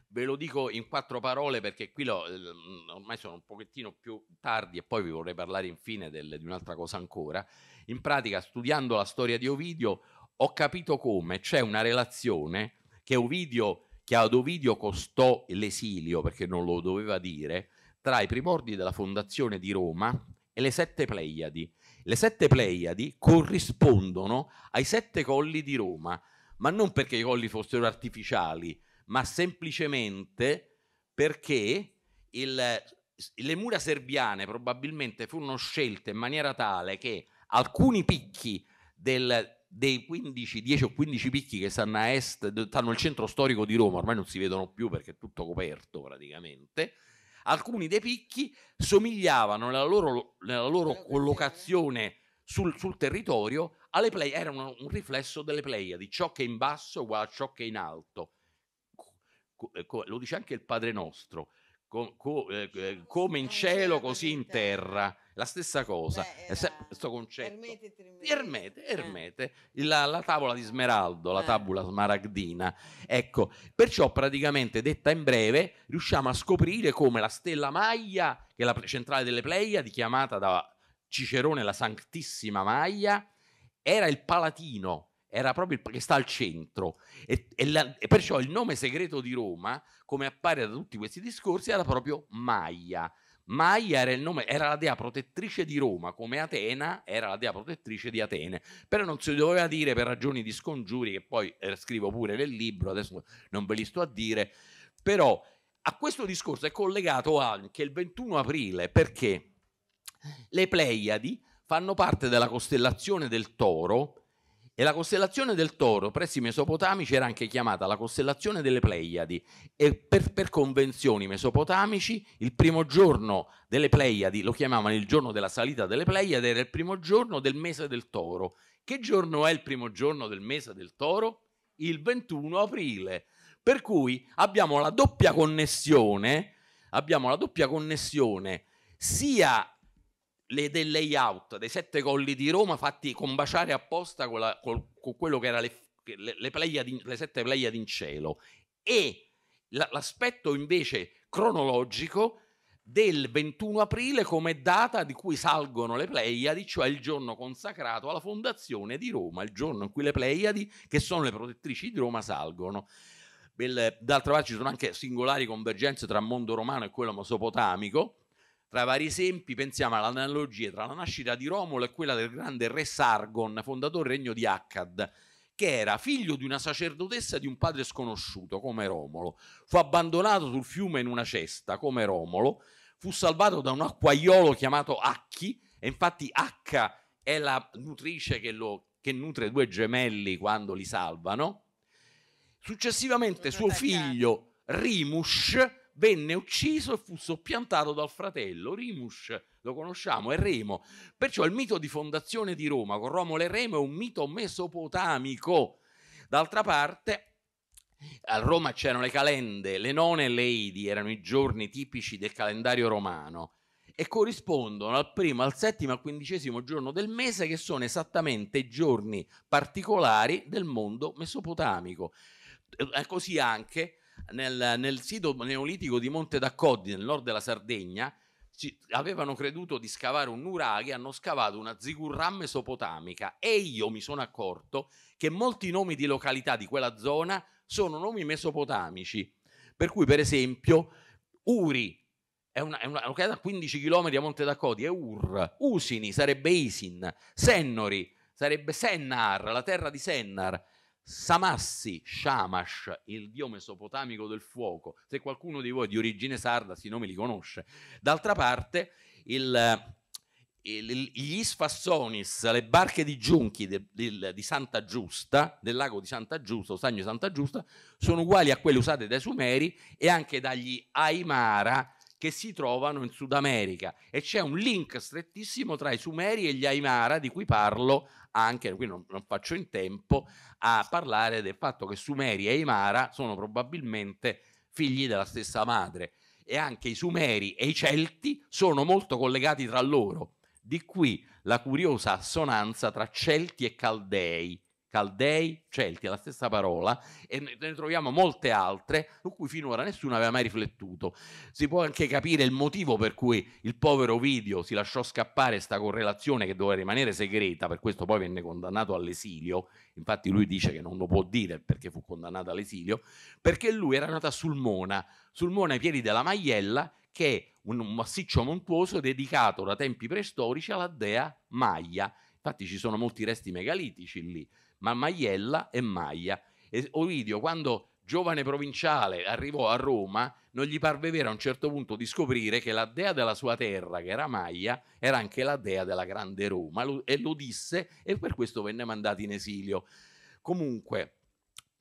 Ve lo dico in quattro parole perché qui lo, eh, mm, ormai sono un pochettino più tardi e poi vi vorrei parlare infine del, di un'altra cosa ancora. In pratica, studiando la storia di Ovidio, ho capito come c'è una relazione che, Ovidio, che ad Ovidio costò l'esilio perché non lo doveva dire, tra i primordi della fondazione di Roma e le sette Pleiadi. Le sette Pleiadi corrispondono ai sette colli di Roma, ma non perché i colli fossero artificiali, ma semplicemente perché il, le mura serbiane probabilmente furono scelte in maniera tale che alcuni picchi del, dei 15, 10 o 15 picchi che stanno a est, stanno nel centro storico di Roma, ormai non si vedono più perché è tutto coperto praticamente. Alcuni dei picchi somigliavano nella loro, nella loro collocazione sul, sul territorio alle play, erano un riflesso delle Pleiadi, ciò che è in basso uguale a ciò che è in alto. Eh, lo dice anche il Padre nostro, co, eh, eh come in cielo certo, così in certo. terra, la stessa cosa, questo eh, concetto. Ermete, Ermete, la, la, tavola di smeraldo, la tabula smaragdina. Ecco, perciò praticamente detta in breve, riusciamo a scoprire come la stella maglia, che è la centrale delle Pleiadi, chiamata da Cicerone la Santissima Maglia, era il palatino era proprio il, perché sta al centro e, e, la, e, perciò il nome segreto di Roma, come appare da tutti questi discorsi, era proprio Maia. Maia era, il nome, era la dea protettrice di Roma, come Atena era la dea protettrice di Atene, però non si doveva dire per ragioni di scongiuri, che poi eh, scrivo pure nel libro, adesso non ve li sto a dire, però a questo discorso è collegato anche il 21 aprile, perché le Pleiadi fanno parte della costellazione del Toro, e la costellazione del toro presso i mesopotamici era anche chiamata la costellazione delle Pleiadi e per, per convenzioni mesopotamici il primo giorno delle Pleiadi lo chiamavano il giorno della salita delle Pleiadi, era il primo giorno del mese del toro. Che giorno è il primo giorno del mese del toro? Il 21 aprile. Per cui abbiamo la doppia connessione, abbiamo la doppia connessione sia le, del layout dei sette colli di Roma fatti combaciare apposta con, la, con, con quello che era le, le, pleiad in, le sette Pleiad in cielo e l'aspetto invece cronologico del 21 aprile come data di cui salgono le Pleiadi, cioè il giorno consacrato alla fondazione di Roma, il giorno in cui le Pleiadi, che sono le protettrici di Roma, salgono. D'altra parte ci sono anche singolari convergenze tra mondo romano e quello mesopotamico, tra vari esempi pensiamo all'analogia tra la nascita di Romolo e quella del grande re Sargon, fondatore del regno di Akkad, che era figlio di una sacerdotessa e di un padre sconosciuto, come Romolo. Fu abbandonato sul fiume in una cesta, come Romolo. Fu salvato da un acquaiolo chiamato Acchi, e infatti Acca è la nutrice che, lo, che nutre due gemelli quando li salvano. Successivamente suo figlio Rimush venne ucciso e fu soppiantato dal fratello Rimus, lo conosciamo, è Remo. Perciò il mito di fondazione di Roma con Romolo e Remo è un mito mesopotamico. D'altra parte, a Roma c'erano le calende, le none e le idi erano i giorni tipici del calendario romano e corrispondono al primo, al settimo al quindicesimo giorno del mese che sono esattamente giorni particolari del mondo mesopotamico. È eh, Così anche nel, nel sito neolitico di Monte d'Accoddi, nel nord della Sardegna, ci, avevano creduto di scavare un nuraghe, hanno scavato una zigurra mesopotamica e io mi sono accorto che molti nomi di località di quella zona sono nomi mesopotamici. Per cui, per esempio, Uri è una, è una località a 15 km a Monte d'Accodi, è Ur, Usini sarebbe Isin, Sennori sarebbe Sennar, la terra di Sennar. Samassi, Shamash, il dio mesopotamico del fuoco. Se qualcuno di voi è di origine sarda, si nome li conosce. D'altra parte, il, il, gli sfassonis, le barche di giunchi de, de, di Santa Giusta, del lago di Santa Giusta, o stagno di Santa Giusta, sono uguali a quelle usate dai Sumeri e anche dagli Aymara, che si trovano in Sud America e c'è un link strettissimo tra i Sumeri e gli Aymara di cui parlo anche, qui non, non faccio in tempo a parlare del fatto che Sumeri e Aymara sono probabilmente figli della stessa madre e anche i Sumeri e i Celti sono molto collegati tra loro, di qui la curiosa assonanza tra Celti e Caldei Caldei, Celti, è la stessa parola, e ne troviamo molte altre su cui finora nessuno aveva mai riflettuto. Si può anche capire il motivo per cui il povero Ovidio si lasciò scappare questa correlazione che doveva rimanere segreta, per questo poi venne condannato all'esilio, infatti lui dice che non lo può dire perché fu condannato all'esilio, perché lui era nato a Sulmona, Sulmona ai piedi della Maiella, che è un massiccio montuoso dedicato da tempi preistorici alla dea Maia. Infatti ci sono molti resti megalitici lì, ma Maiella e Maia. E Ovidio, quando giovane provinciale arrivò a Roma, non gli parve vero a un certo punto di scoprire che la dea della sua terra, che era Maia, era anche la dea della grande Roma, e lo disse e per questo venne mandato in esilio. Comunque,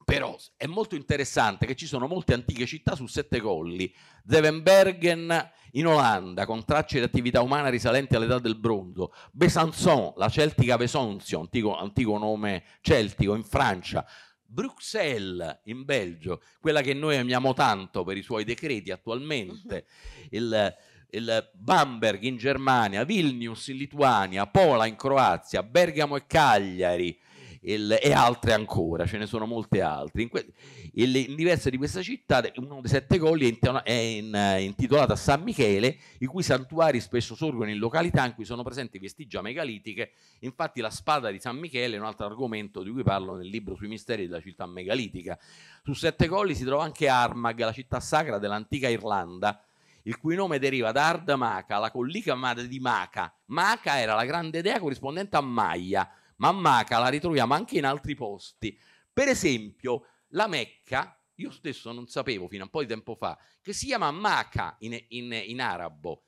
però è molto interessante che ci sono molte antiche città su sette colli. Zevenbergen in Olanda, con tracce di attività umana risalenti all'età del bronzo. Besançon, la celtica Vesonzio, antico, antico nome celtico, in Francia. Bruxelles in Belgio, quella che noi amiamo tanto per i suoi decreti attualmente, mhm. il, il, Bamberg in Germania, Vilnius in Lituania, Pola in Croazia, Bergamo e Cagliari, il, e altre ancora, ce ne sono molte altre. In, que, il, in diverse di queste città uno dei sette colli è, in, è in, eh, intitolato a San Michele, i cui santuari spesso sorgono in località in cui sono presenti vestigia megalitiche, infatti la spada di San Michele è un altro argomento di cui parlo nel libro sui misteri della città megalitica. Su sette colli si trova anche Armagh, la città sacra dell'antica Irlanda, il cui nome deriva da Ardamaca, la collica madre di Maca. Maca era la grande dea corrispondente a Maia, Mammaca la ritroviamo anche in altri posti. Per esempio, la Mecca, io stesso non sapevo fino a un po' di tempo fa, che si chiama Maca in, in, in arabo.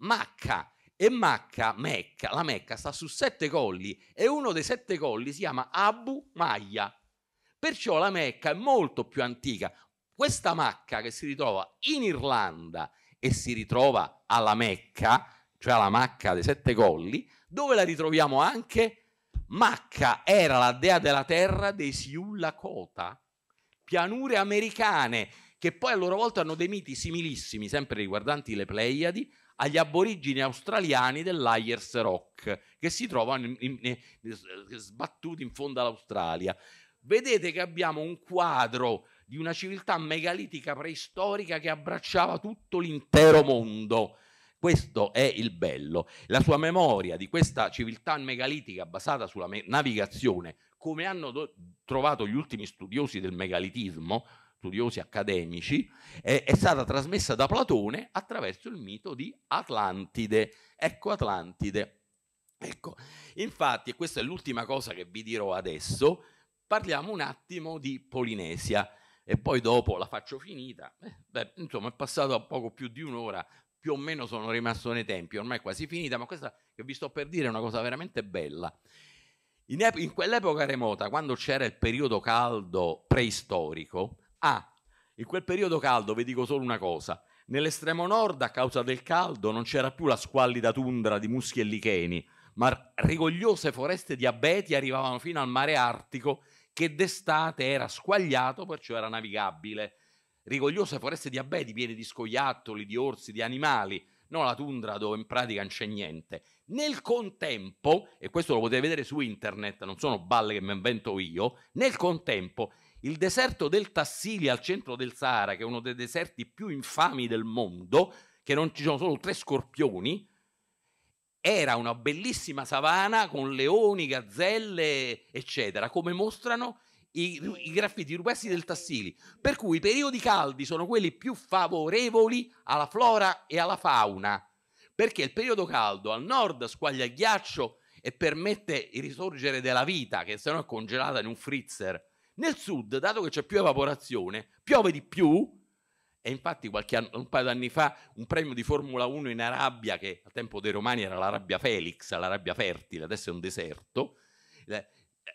Macca. E Macca, Mecca, la Mecca sta su sette colli e uno dei sette colli si chiama Abu Maya. Perciò la Mecca è molto più antica. Questa Macca che si ritrova in Irlanda e si ritrova alla Mecca, cioè alla Macca dei sette colli, dove la ritroviamo anche Macca era la dea della terra dei Sioux Lakota, pianure americane, che poi a loro volta hanno dei miti similissimi, sempre riguardanti le Pleiadi, agli aborigini australiani dell'Ayers Rock, che si trovano in, in, in, eh, sbattuti in fondo all'Australia. Vedete che abbiamo un quadro di una civiltà megalitica preistorica che abbracciava tutto l'intero mondo questo è il bello. La sua memoria di questa civiltà megalitica basata sulla me- navigazione, come hanno do- trovato gli ultimi studiosi del megalitismo, studiosi accademici, è, è stata trasmessa da Platone attraverso il mito di Atlantide. Ecco Atlantide. Ecco, infatti, e questa è l'ultima cosa che vi dirò adesso, parliamo un attimo di Polinesia e poi dopo la faccio finita. Eh, beh, insomma, è passato a poco più di un'ora, più o meno sono rimasto nei tempi, ormai è quasi finita, ma questa che vi sto per dire è una cosa veramente bella. In, ep- in quell'epoca remota, quando c'era il periodo caldo preistorico, ah, in quel periodo caldo vi dico solo una cosa, nell'estremo nord a causa del caldo non c'era più la squallida tundra di muschi e licheni, ma rigogliose foreste di abeti arrivavano fino al mare artico che d'estate era squagliato, perciò era navigabile rigogliose foreste di abeti piene di scoiattoli, di orsi, di animali, non la tundra dove in pratica non c'è niente. Nel contempo, e questo lo potete vedere su internet, non sono balle che mi invento io, nel contempo il deserto del Tassili al centro del Sahara, che è uno dei deserti più infami del mondo, che non ci sono solo tre scorpioni, era una bellissima savana con leoni, gazzelle, eccetera, come mostrano i, i graffiti rupestri del Tassili, per cui i periodi caldi sono quelli più favorevoli alla flora e alla fauna, perché il periodo caldo al nord squaglia il ghiaccio e permette il risorgere della vita, che se no è congelata in un freezer. Nel sud, dato che c'è più evaporazione, piove di più, e infatti qualche anno, un paio d'anni fa un premio di Formula 1 in Arabia, che al tempo dei Romani era l'Arabia Felix, l'Arabia fertile, adesso è un deserto, eh,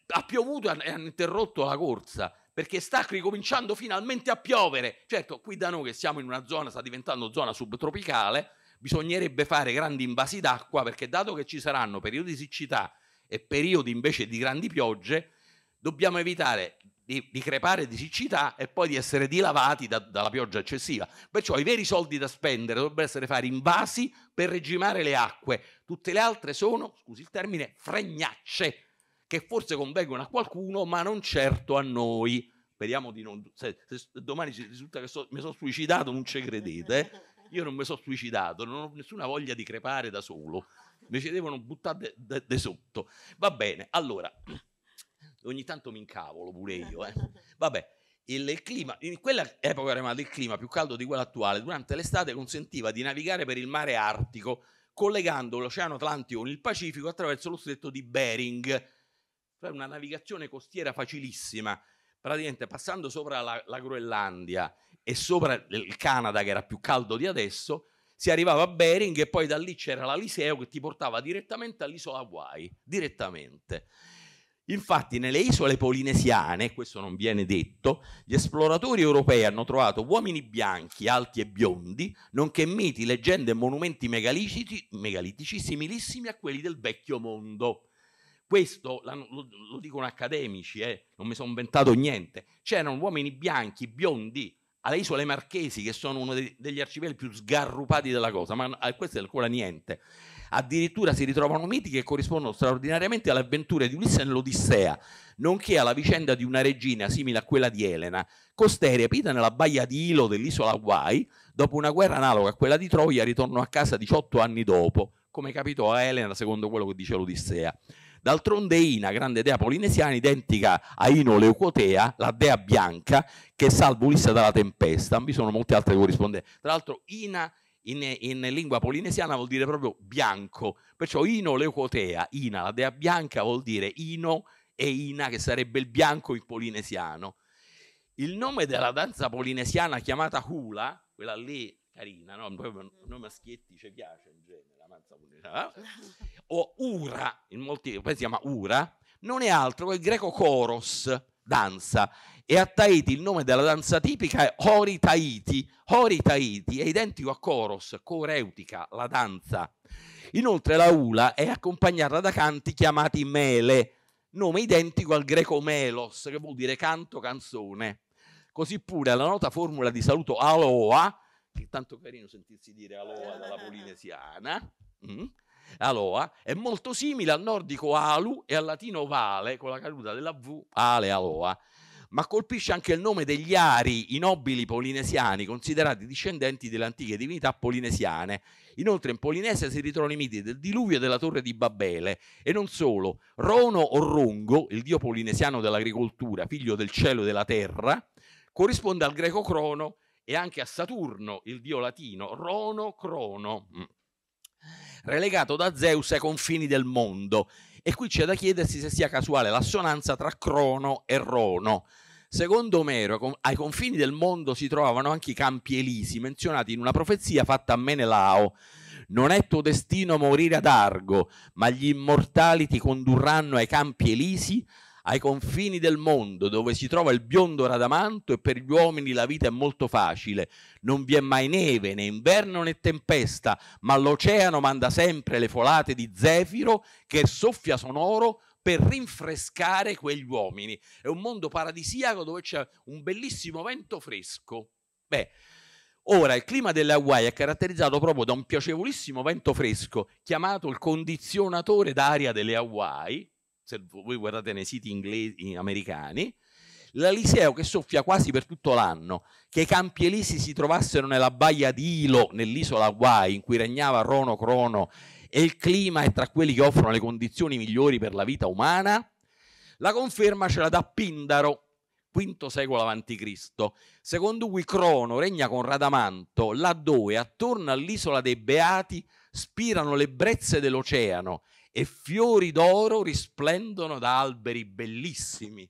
ha piovuto e hanno interrotto la corsa perché sta ricominciando finalmente a piovere. Certo, qui da noi che siamo in una zona, sta diventando zona subtropicale, bisognerebbe fare grandi invasi d'acqua perché dato che ci saranno periodi di siccità e periodi invece di grandi piogge, dobbiamo evitare di, di crepare di siccità e poi di essere dilavati da, dalla pioggia eccessiva. Perciò i veri soldi da spendere dovrebbero essere fare invasi per regimare le acque, tutte le altre sono, scusi il termine, fregnacce che forse convengono a qualcuno, ma non certo a noi. Speriamo di non. Se, se domani risulta che so, mi sono suicidato, non ci credete. Eh? Io non mi sono suicidato, non ho nessuna voglia di crepare da solo. Mi ci devono buttare de, sotto. Va bene, allora, ogni tanto mi incavolo pure io. Eh? Vabbè, il clima, in quell'epoca era il clima più caldo di quello attuale, durante l'estate consentiva di navigare per il mare Artico, collegando l'Oceano Atlantico con il Pacifico attraverso lo stretto di Bering fare una navigazione costiera facilissima, praticamente passando sopra la, la Groenlandia e sopra il Canada che era più caldo di adesso, si arrivava a Bering e poi da lì c'era l'Aliseo che ti portava direttamente all'isola Hawaii, direttamente. Infatti nelle isole polinesiane, questo non viene detto, gli esploratori europei hanno trovato uomini bianchi, alti e biondi, nonché miti, leggende e monumenti megalitici, megalitici similissimi a quelli del vecchio mondo. Questo lo, lo dicono accademici, eh, non mi sono inventato niente. C'erano uomini bianchi, biondi, alle isole Marchesi, che sono uno dei, degli arcipelagi più sgarrupati della cosa, ma a eh, questo è ancora niente. Addirittura si ritrovano miti che corrispondono straordinariamente alle avventure di Ulisse nell'Odissea, nonché alla vicenda di una regina simile a quella di Elena, costei rapita nella baia di Ilo dell'isola Hawaii, dopo una guerra analoga a quella di Troia, ritornò a casa 18 anni dopo, come capitò a Elena secondo quello che dice l'Odissea. D'altronde Ina, grande dea polinesiana, identica a Ino Leucotea, la dea bianca, che salva Ulisse dalla tempesta. Vi sono molte altre corrispondenze. Tra l'altro Ina in, in, lingua polinesiana vuol dire proprio bianco, perciò Ino Leucotea, Ina, la dea bianca vuol dire Ino e Ina che sarebbe il bianco in polinesiano. Il nome della danza polinesiana chiamata Hula, quella lì carina, no? nome maschietti ci piace in genere Piazza Unica, eh? o Ura, in molti paesi si chiama Ura, non è altro che il greco coros, danza. E a Tahiti il nome della danza tipica è Hori Tahiti. Hori Tahiti è identico a coros, coreutica, la danza. Inoltre la ula è accompagnata da canti chiamati mele, nome identico al greco melos, che vuol dire canto, canzone. Così pure la nota formula di saluto Aloa, che è tanto carino sentirsi dire Aloa dalla polinesiana, mh, mm? aloa, è molto simile al nordico alu e al latino vale, con la caduta della V, ale, aloa. Ma colpisce anche il nome degli ari, i nobili polinesiani, considerati discendenti delle antiche divinità polinesiane. Inoltre in Polinesia si ritrovano i miti del diluvio e della torre di Babele. E non solo, Rono o Rongo, il dio polinesiano dell'agricoltura, figlio del cielo e della terra, corrisponde al greco crono e anche a Saturno, il dio latino, Rono Crono. Mm relegato da Zeus ai confini del mondo. E qui c'è da chiedersi se sia casuale l'assonanza tra Crono e Rono. Secondo Omero, ai confini del mondo si trovavano anche i campi elisi, menzionati in una profezia fatta a Menelao. Non è tuo destino morire ad Argo, ma gli immortali ti condurranno ai campi elisi ai confini del mondo dove si trova il biondo radamanto e per gli uomini la vita è molto facile. Non vi è mai neve, né inverno né tempesta, ma l'oceano manda sempre le folate di zefiro che soffia sonoro per rinfrescare quegli uomini. È un mondo paradisiaco dove c'è un bellissimo vento fresco. Beh, Ora, il clima delle Hawaii è caratterizzato proprio da un piacevolissimo vento fresco chiamato il condizionatore d'aria delle Hawaii, se voi guardate nei siti inglesi, americani, l'Aliseo che soffia quasi per tutto l'anno, che i campi elisi si trovassero nella baia di Ilo, nell'isola Hawaii, in cui regnava Rono Crono, e il clima è tra quelli che offrono le condizioni migliori per la vita umana, la conferma ce la dà Pindaro, V secolo a.C., secondo cui Crono regna con Radamanto, laddove attorno all'isola dei Beati spirano le brezze dell'oceano e fiori d'oro risplendono da alberi bellissimi.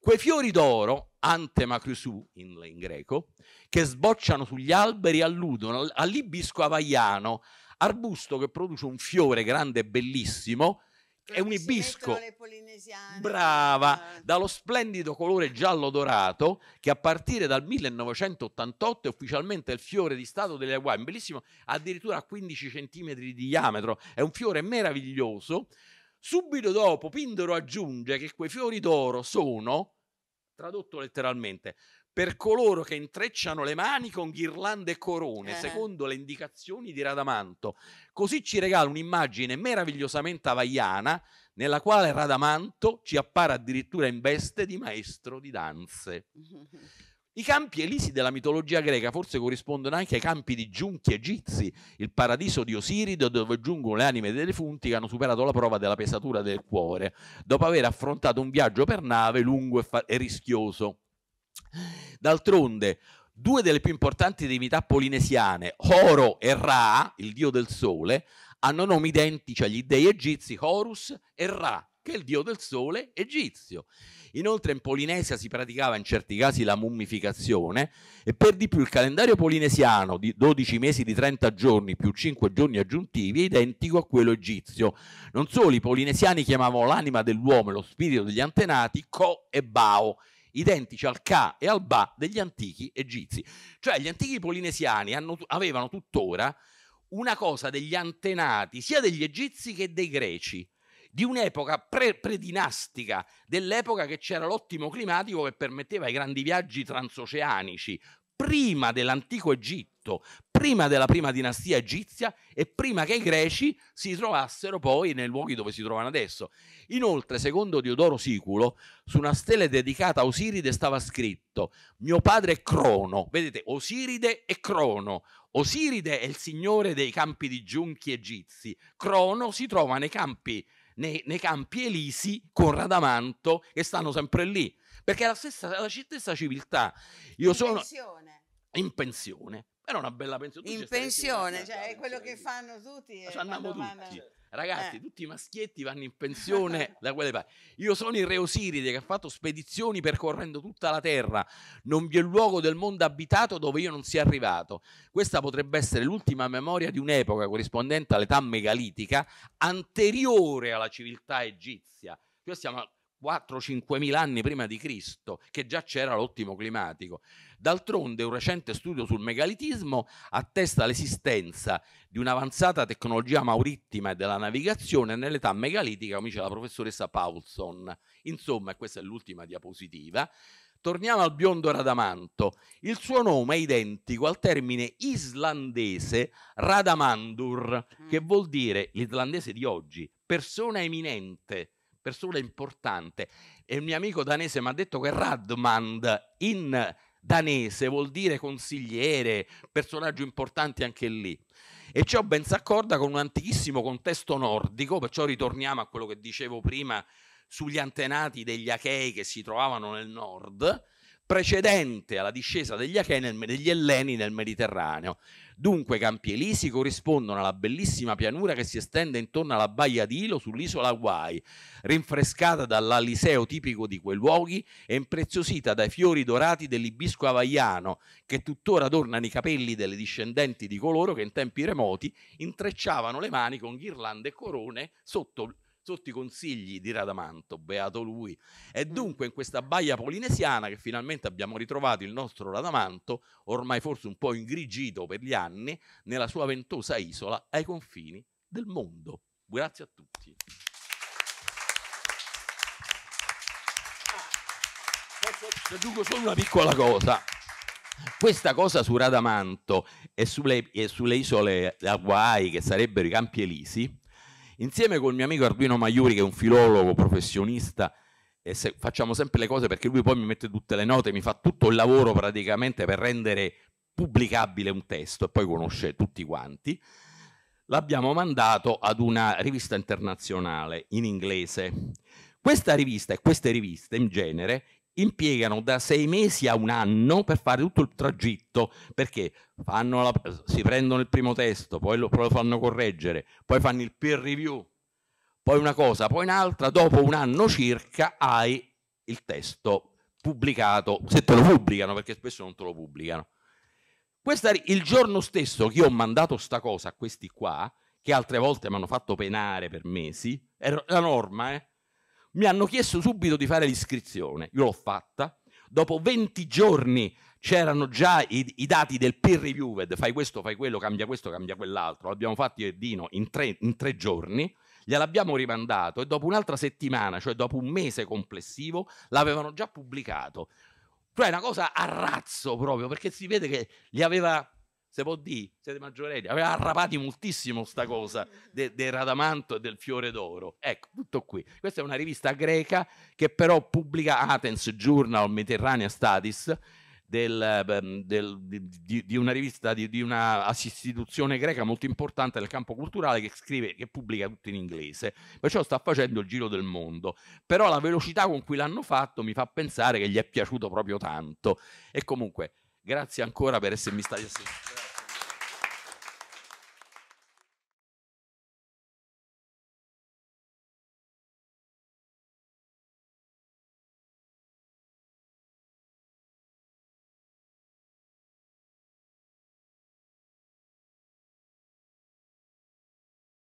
Quei fiori d'oro, antemacrisù in, in greco, che sbocciano sugli alberi alludono all'ibisco avaiano, arbusto che produce un fiore grande e bellissimo, è un ibisco. Brava, ah. dallo splendido colore giallo dorato che a partire dal 1988 è ufficialmente il fiore di stato delle Hawaii, bellissimo, addirittura a 15 cm di diametro, è un fiore meraviglioso. Subito dopo Pindoro aggiunge che quei fiori d'oro sono, tradotto letteralmente, per coloro che intrecciano le mani con ghirlande e corone, eh. secondo le indicazioni di Radamanto. Così ci regala un'immagine meravigliosamente havaiana, nella quale Radamanto ci appare addirittura in veste di maestro di danze. I campi elisi della mitologia greca forse corrispondono anche ai campi di giunchi egizi, il paradiso di Osiride dove giungono le anime dei defunti che hanno superato la prova della pesatura del cuore, dopo aver affrontato un viaggio per nave lungo e, fa- e rischioso. D'altronde, due delle più importanti divinità polinesiane, Horo e Ra, il dio del sole, hanno nomi identici agli dei egizi Horus e Ra, che è il dio del sole egizio. Inoltre in Polinesia si praticava in certi casi la mummificazione e per di più il calendario polinesiano di 12 mesi di 30 giorni più 5 giorni aggiuntivi è identico a quello egizio. Non solo i polinesiani chiamavano l'anima dell'uomo e lo spirito degli antenati Ko e Bao, identici al Ka e al Ba degli antichi egizi. Cioè gli antichi polinesiani hanno, avevano tuttora una cosa degli antenati sia degli egizi che dei greci, di un'epoca pre- predinastica, dell'epoca che c'era l'ottimo climatico che permetteva i grandi viaggi transoceanici, prima dell'antico Egitto fatto prima della prima dinastia egizia e prima che i greci si trovassero poi nei luoghi dove si trovano adesso. Inoltre, secondo Diodoro Siculo, su una stele dedicata a Osiride stava scritto mio padre è Crono, vedete Osiride e Crono, Osiride è il signore dei campi di giunchi egizi, Crono si trova nei campi, nei, nei campi elisi con Radamanto che stanno sempre lì, perché è la stessa, la stessa civiltà. Io in sono pensione. in pensione, era una bella pensione. Tu in pensione, cioè è quello che fanno tutti. Ci eh, andiamo tutti. Ragazzi, eh. tutti i maschietti vanno in pensione da quelle parti. Io sono il Re Osiride che ha fatto spedizioni percorrendo tutta la terra. Non vi è luogo del mondo abitato dove io non sia arrivato. Questa potrebbe essere l'ultima memoria di un'epoca corrispondente all'età megalitica anteriore alla civiltà egizia. Cioè stiamo 4-5 mila anni prima di Cristo, che già c'era l'ottimo climatico. D'altronde un recente studio sul megalitismo attesta l'esistenza di un'avanzata tecnologia maurittima e della navigazione nell'età megalitica, come dice la professoressa Paulson. Insomma, questa è l'ultima diapositiva. Torniamo al biondo radamanto. Il suo nome è identico al termine islandese radamandur, che mm. vuol dire l'islandese di oggi persona eminente persona importante. E un mio amico danese mi ha detto che Radmand in danese vuol dire consigliere, personaggio importante anche lì. E ciò ben si accorda con un antichissimo contesto nordico, perciò ritorniamo a quello che dicevo prima sugli antenati degli Achei che si trovavano nel nord precedente alla discesa degli Achei nel, degli Elleni nel Mediterraneo. Dunque i campi elisi corrispondono alla bellissima pianura che si estende intorno alla baia d'Ilo sull'isola Hawaii, rinfrescata dall'aliseo tipico di quei luoghi e impreziosita dai fiori dorati dell'ibisco hawaiano che tuttora adornano i capelli delle discendenti di coloro che in tempi remoti intrecciavano le mani con ghirlande e corone sotto sotto i consigli di Radamanto, beato lui. E mm. dunque in questa baia polinesiana che finalmente abbiamo ritrovato il nostro Radamanto, ormai forse un po' ingrigito per gli anni, nella sua ventosa isola ai confini del mondo. Grazie a tutti. Ah, aggiungo solo una piccola cosa. Questa cosa su Radamanto e sulle, e sulle isole Hawaii, che sarebbero i Campi Elisi, Insieme con il mio amico Arduino Maiuri, che è un filologo professionista, e se, facciamo sempre le cose perché lui poi mi mette tutte le note, mi fa tutto il lavoro praticamente per rendere pubblicabile un testo e poi conosce tutti quanti. L'abbiamo mandato ad una rivista internazionale in inglese. Questa rivista e queste riviste in genere impiegano da sei mesi a un anno per fare tutto il tragitto perché la, si prendono il primo testo, poi lo, lo, fanno correggere, poi fanno il peer review, poi una cosa, poi un'altra, dopo un anno circa hai il testo pubblicato, se te lo pubblicano perché spesso non te lo pubblicano. Questa, il giorno stesso che io ho mandato sta cosa a questi qua, che altre volte mi hanno fatto penare per mesi, è la norma, eh, mi hanno chiesto subito di fare l'iscrizione, io l'ho fatta, dopo 20 giorni c'erano già i, i, dati del peer reviewed, fai questo, fai quello, cambia questo, cambia quell'altro, l'abbiamo fatto io e eh, Dino in tre, in tre giorni, gliel'abbiamo rimandato e dopo un'altra settimana, cioè dopo un mese complessivo, l'avevano già pubblicato. Cioè è una cosa a razzo proprio, perché si vede che gli aveva se può dire, siete maggiorenni, aveva arrapati moltissimo sta cosa del radamanto e del fiore d'oro. Ecco, tutto qui. Questa è una rivista greca che però pubblica Athens Journal Mediterranea Studies, del, del, di, di, una rivista, di, di, una istituzione greca molto importante nel campo culturale che scrive, che pubblica tutto in inglese, perciò sta facendo il giro del mondo, però la velocità con cui l'hanno fatto mi fa pensare che gli è piaciuto proprio tanto e comunque grazie ancora per essermi stati assistiti.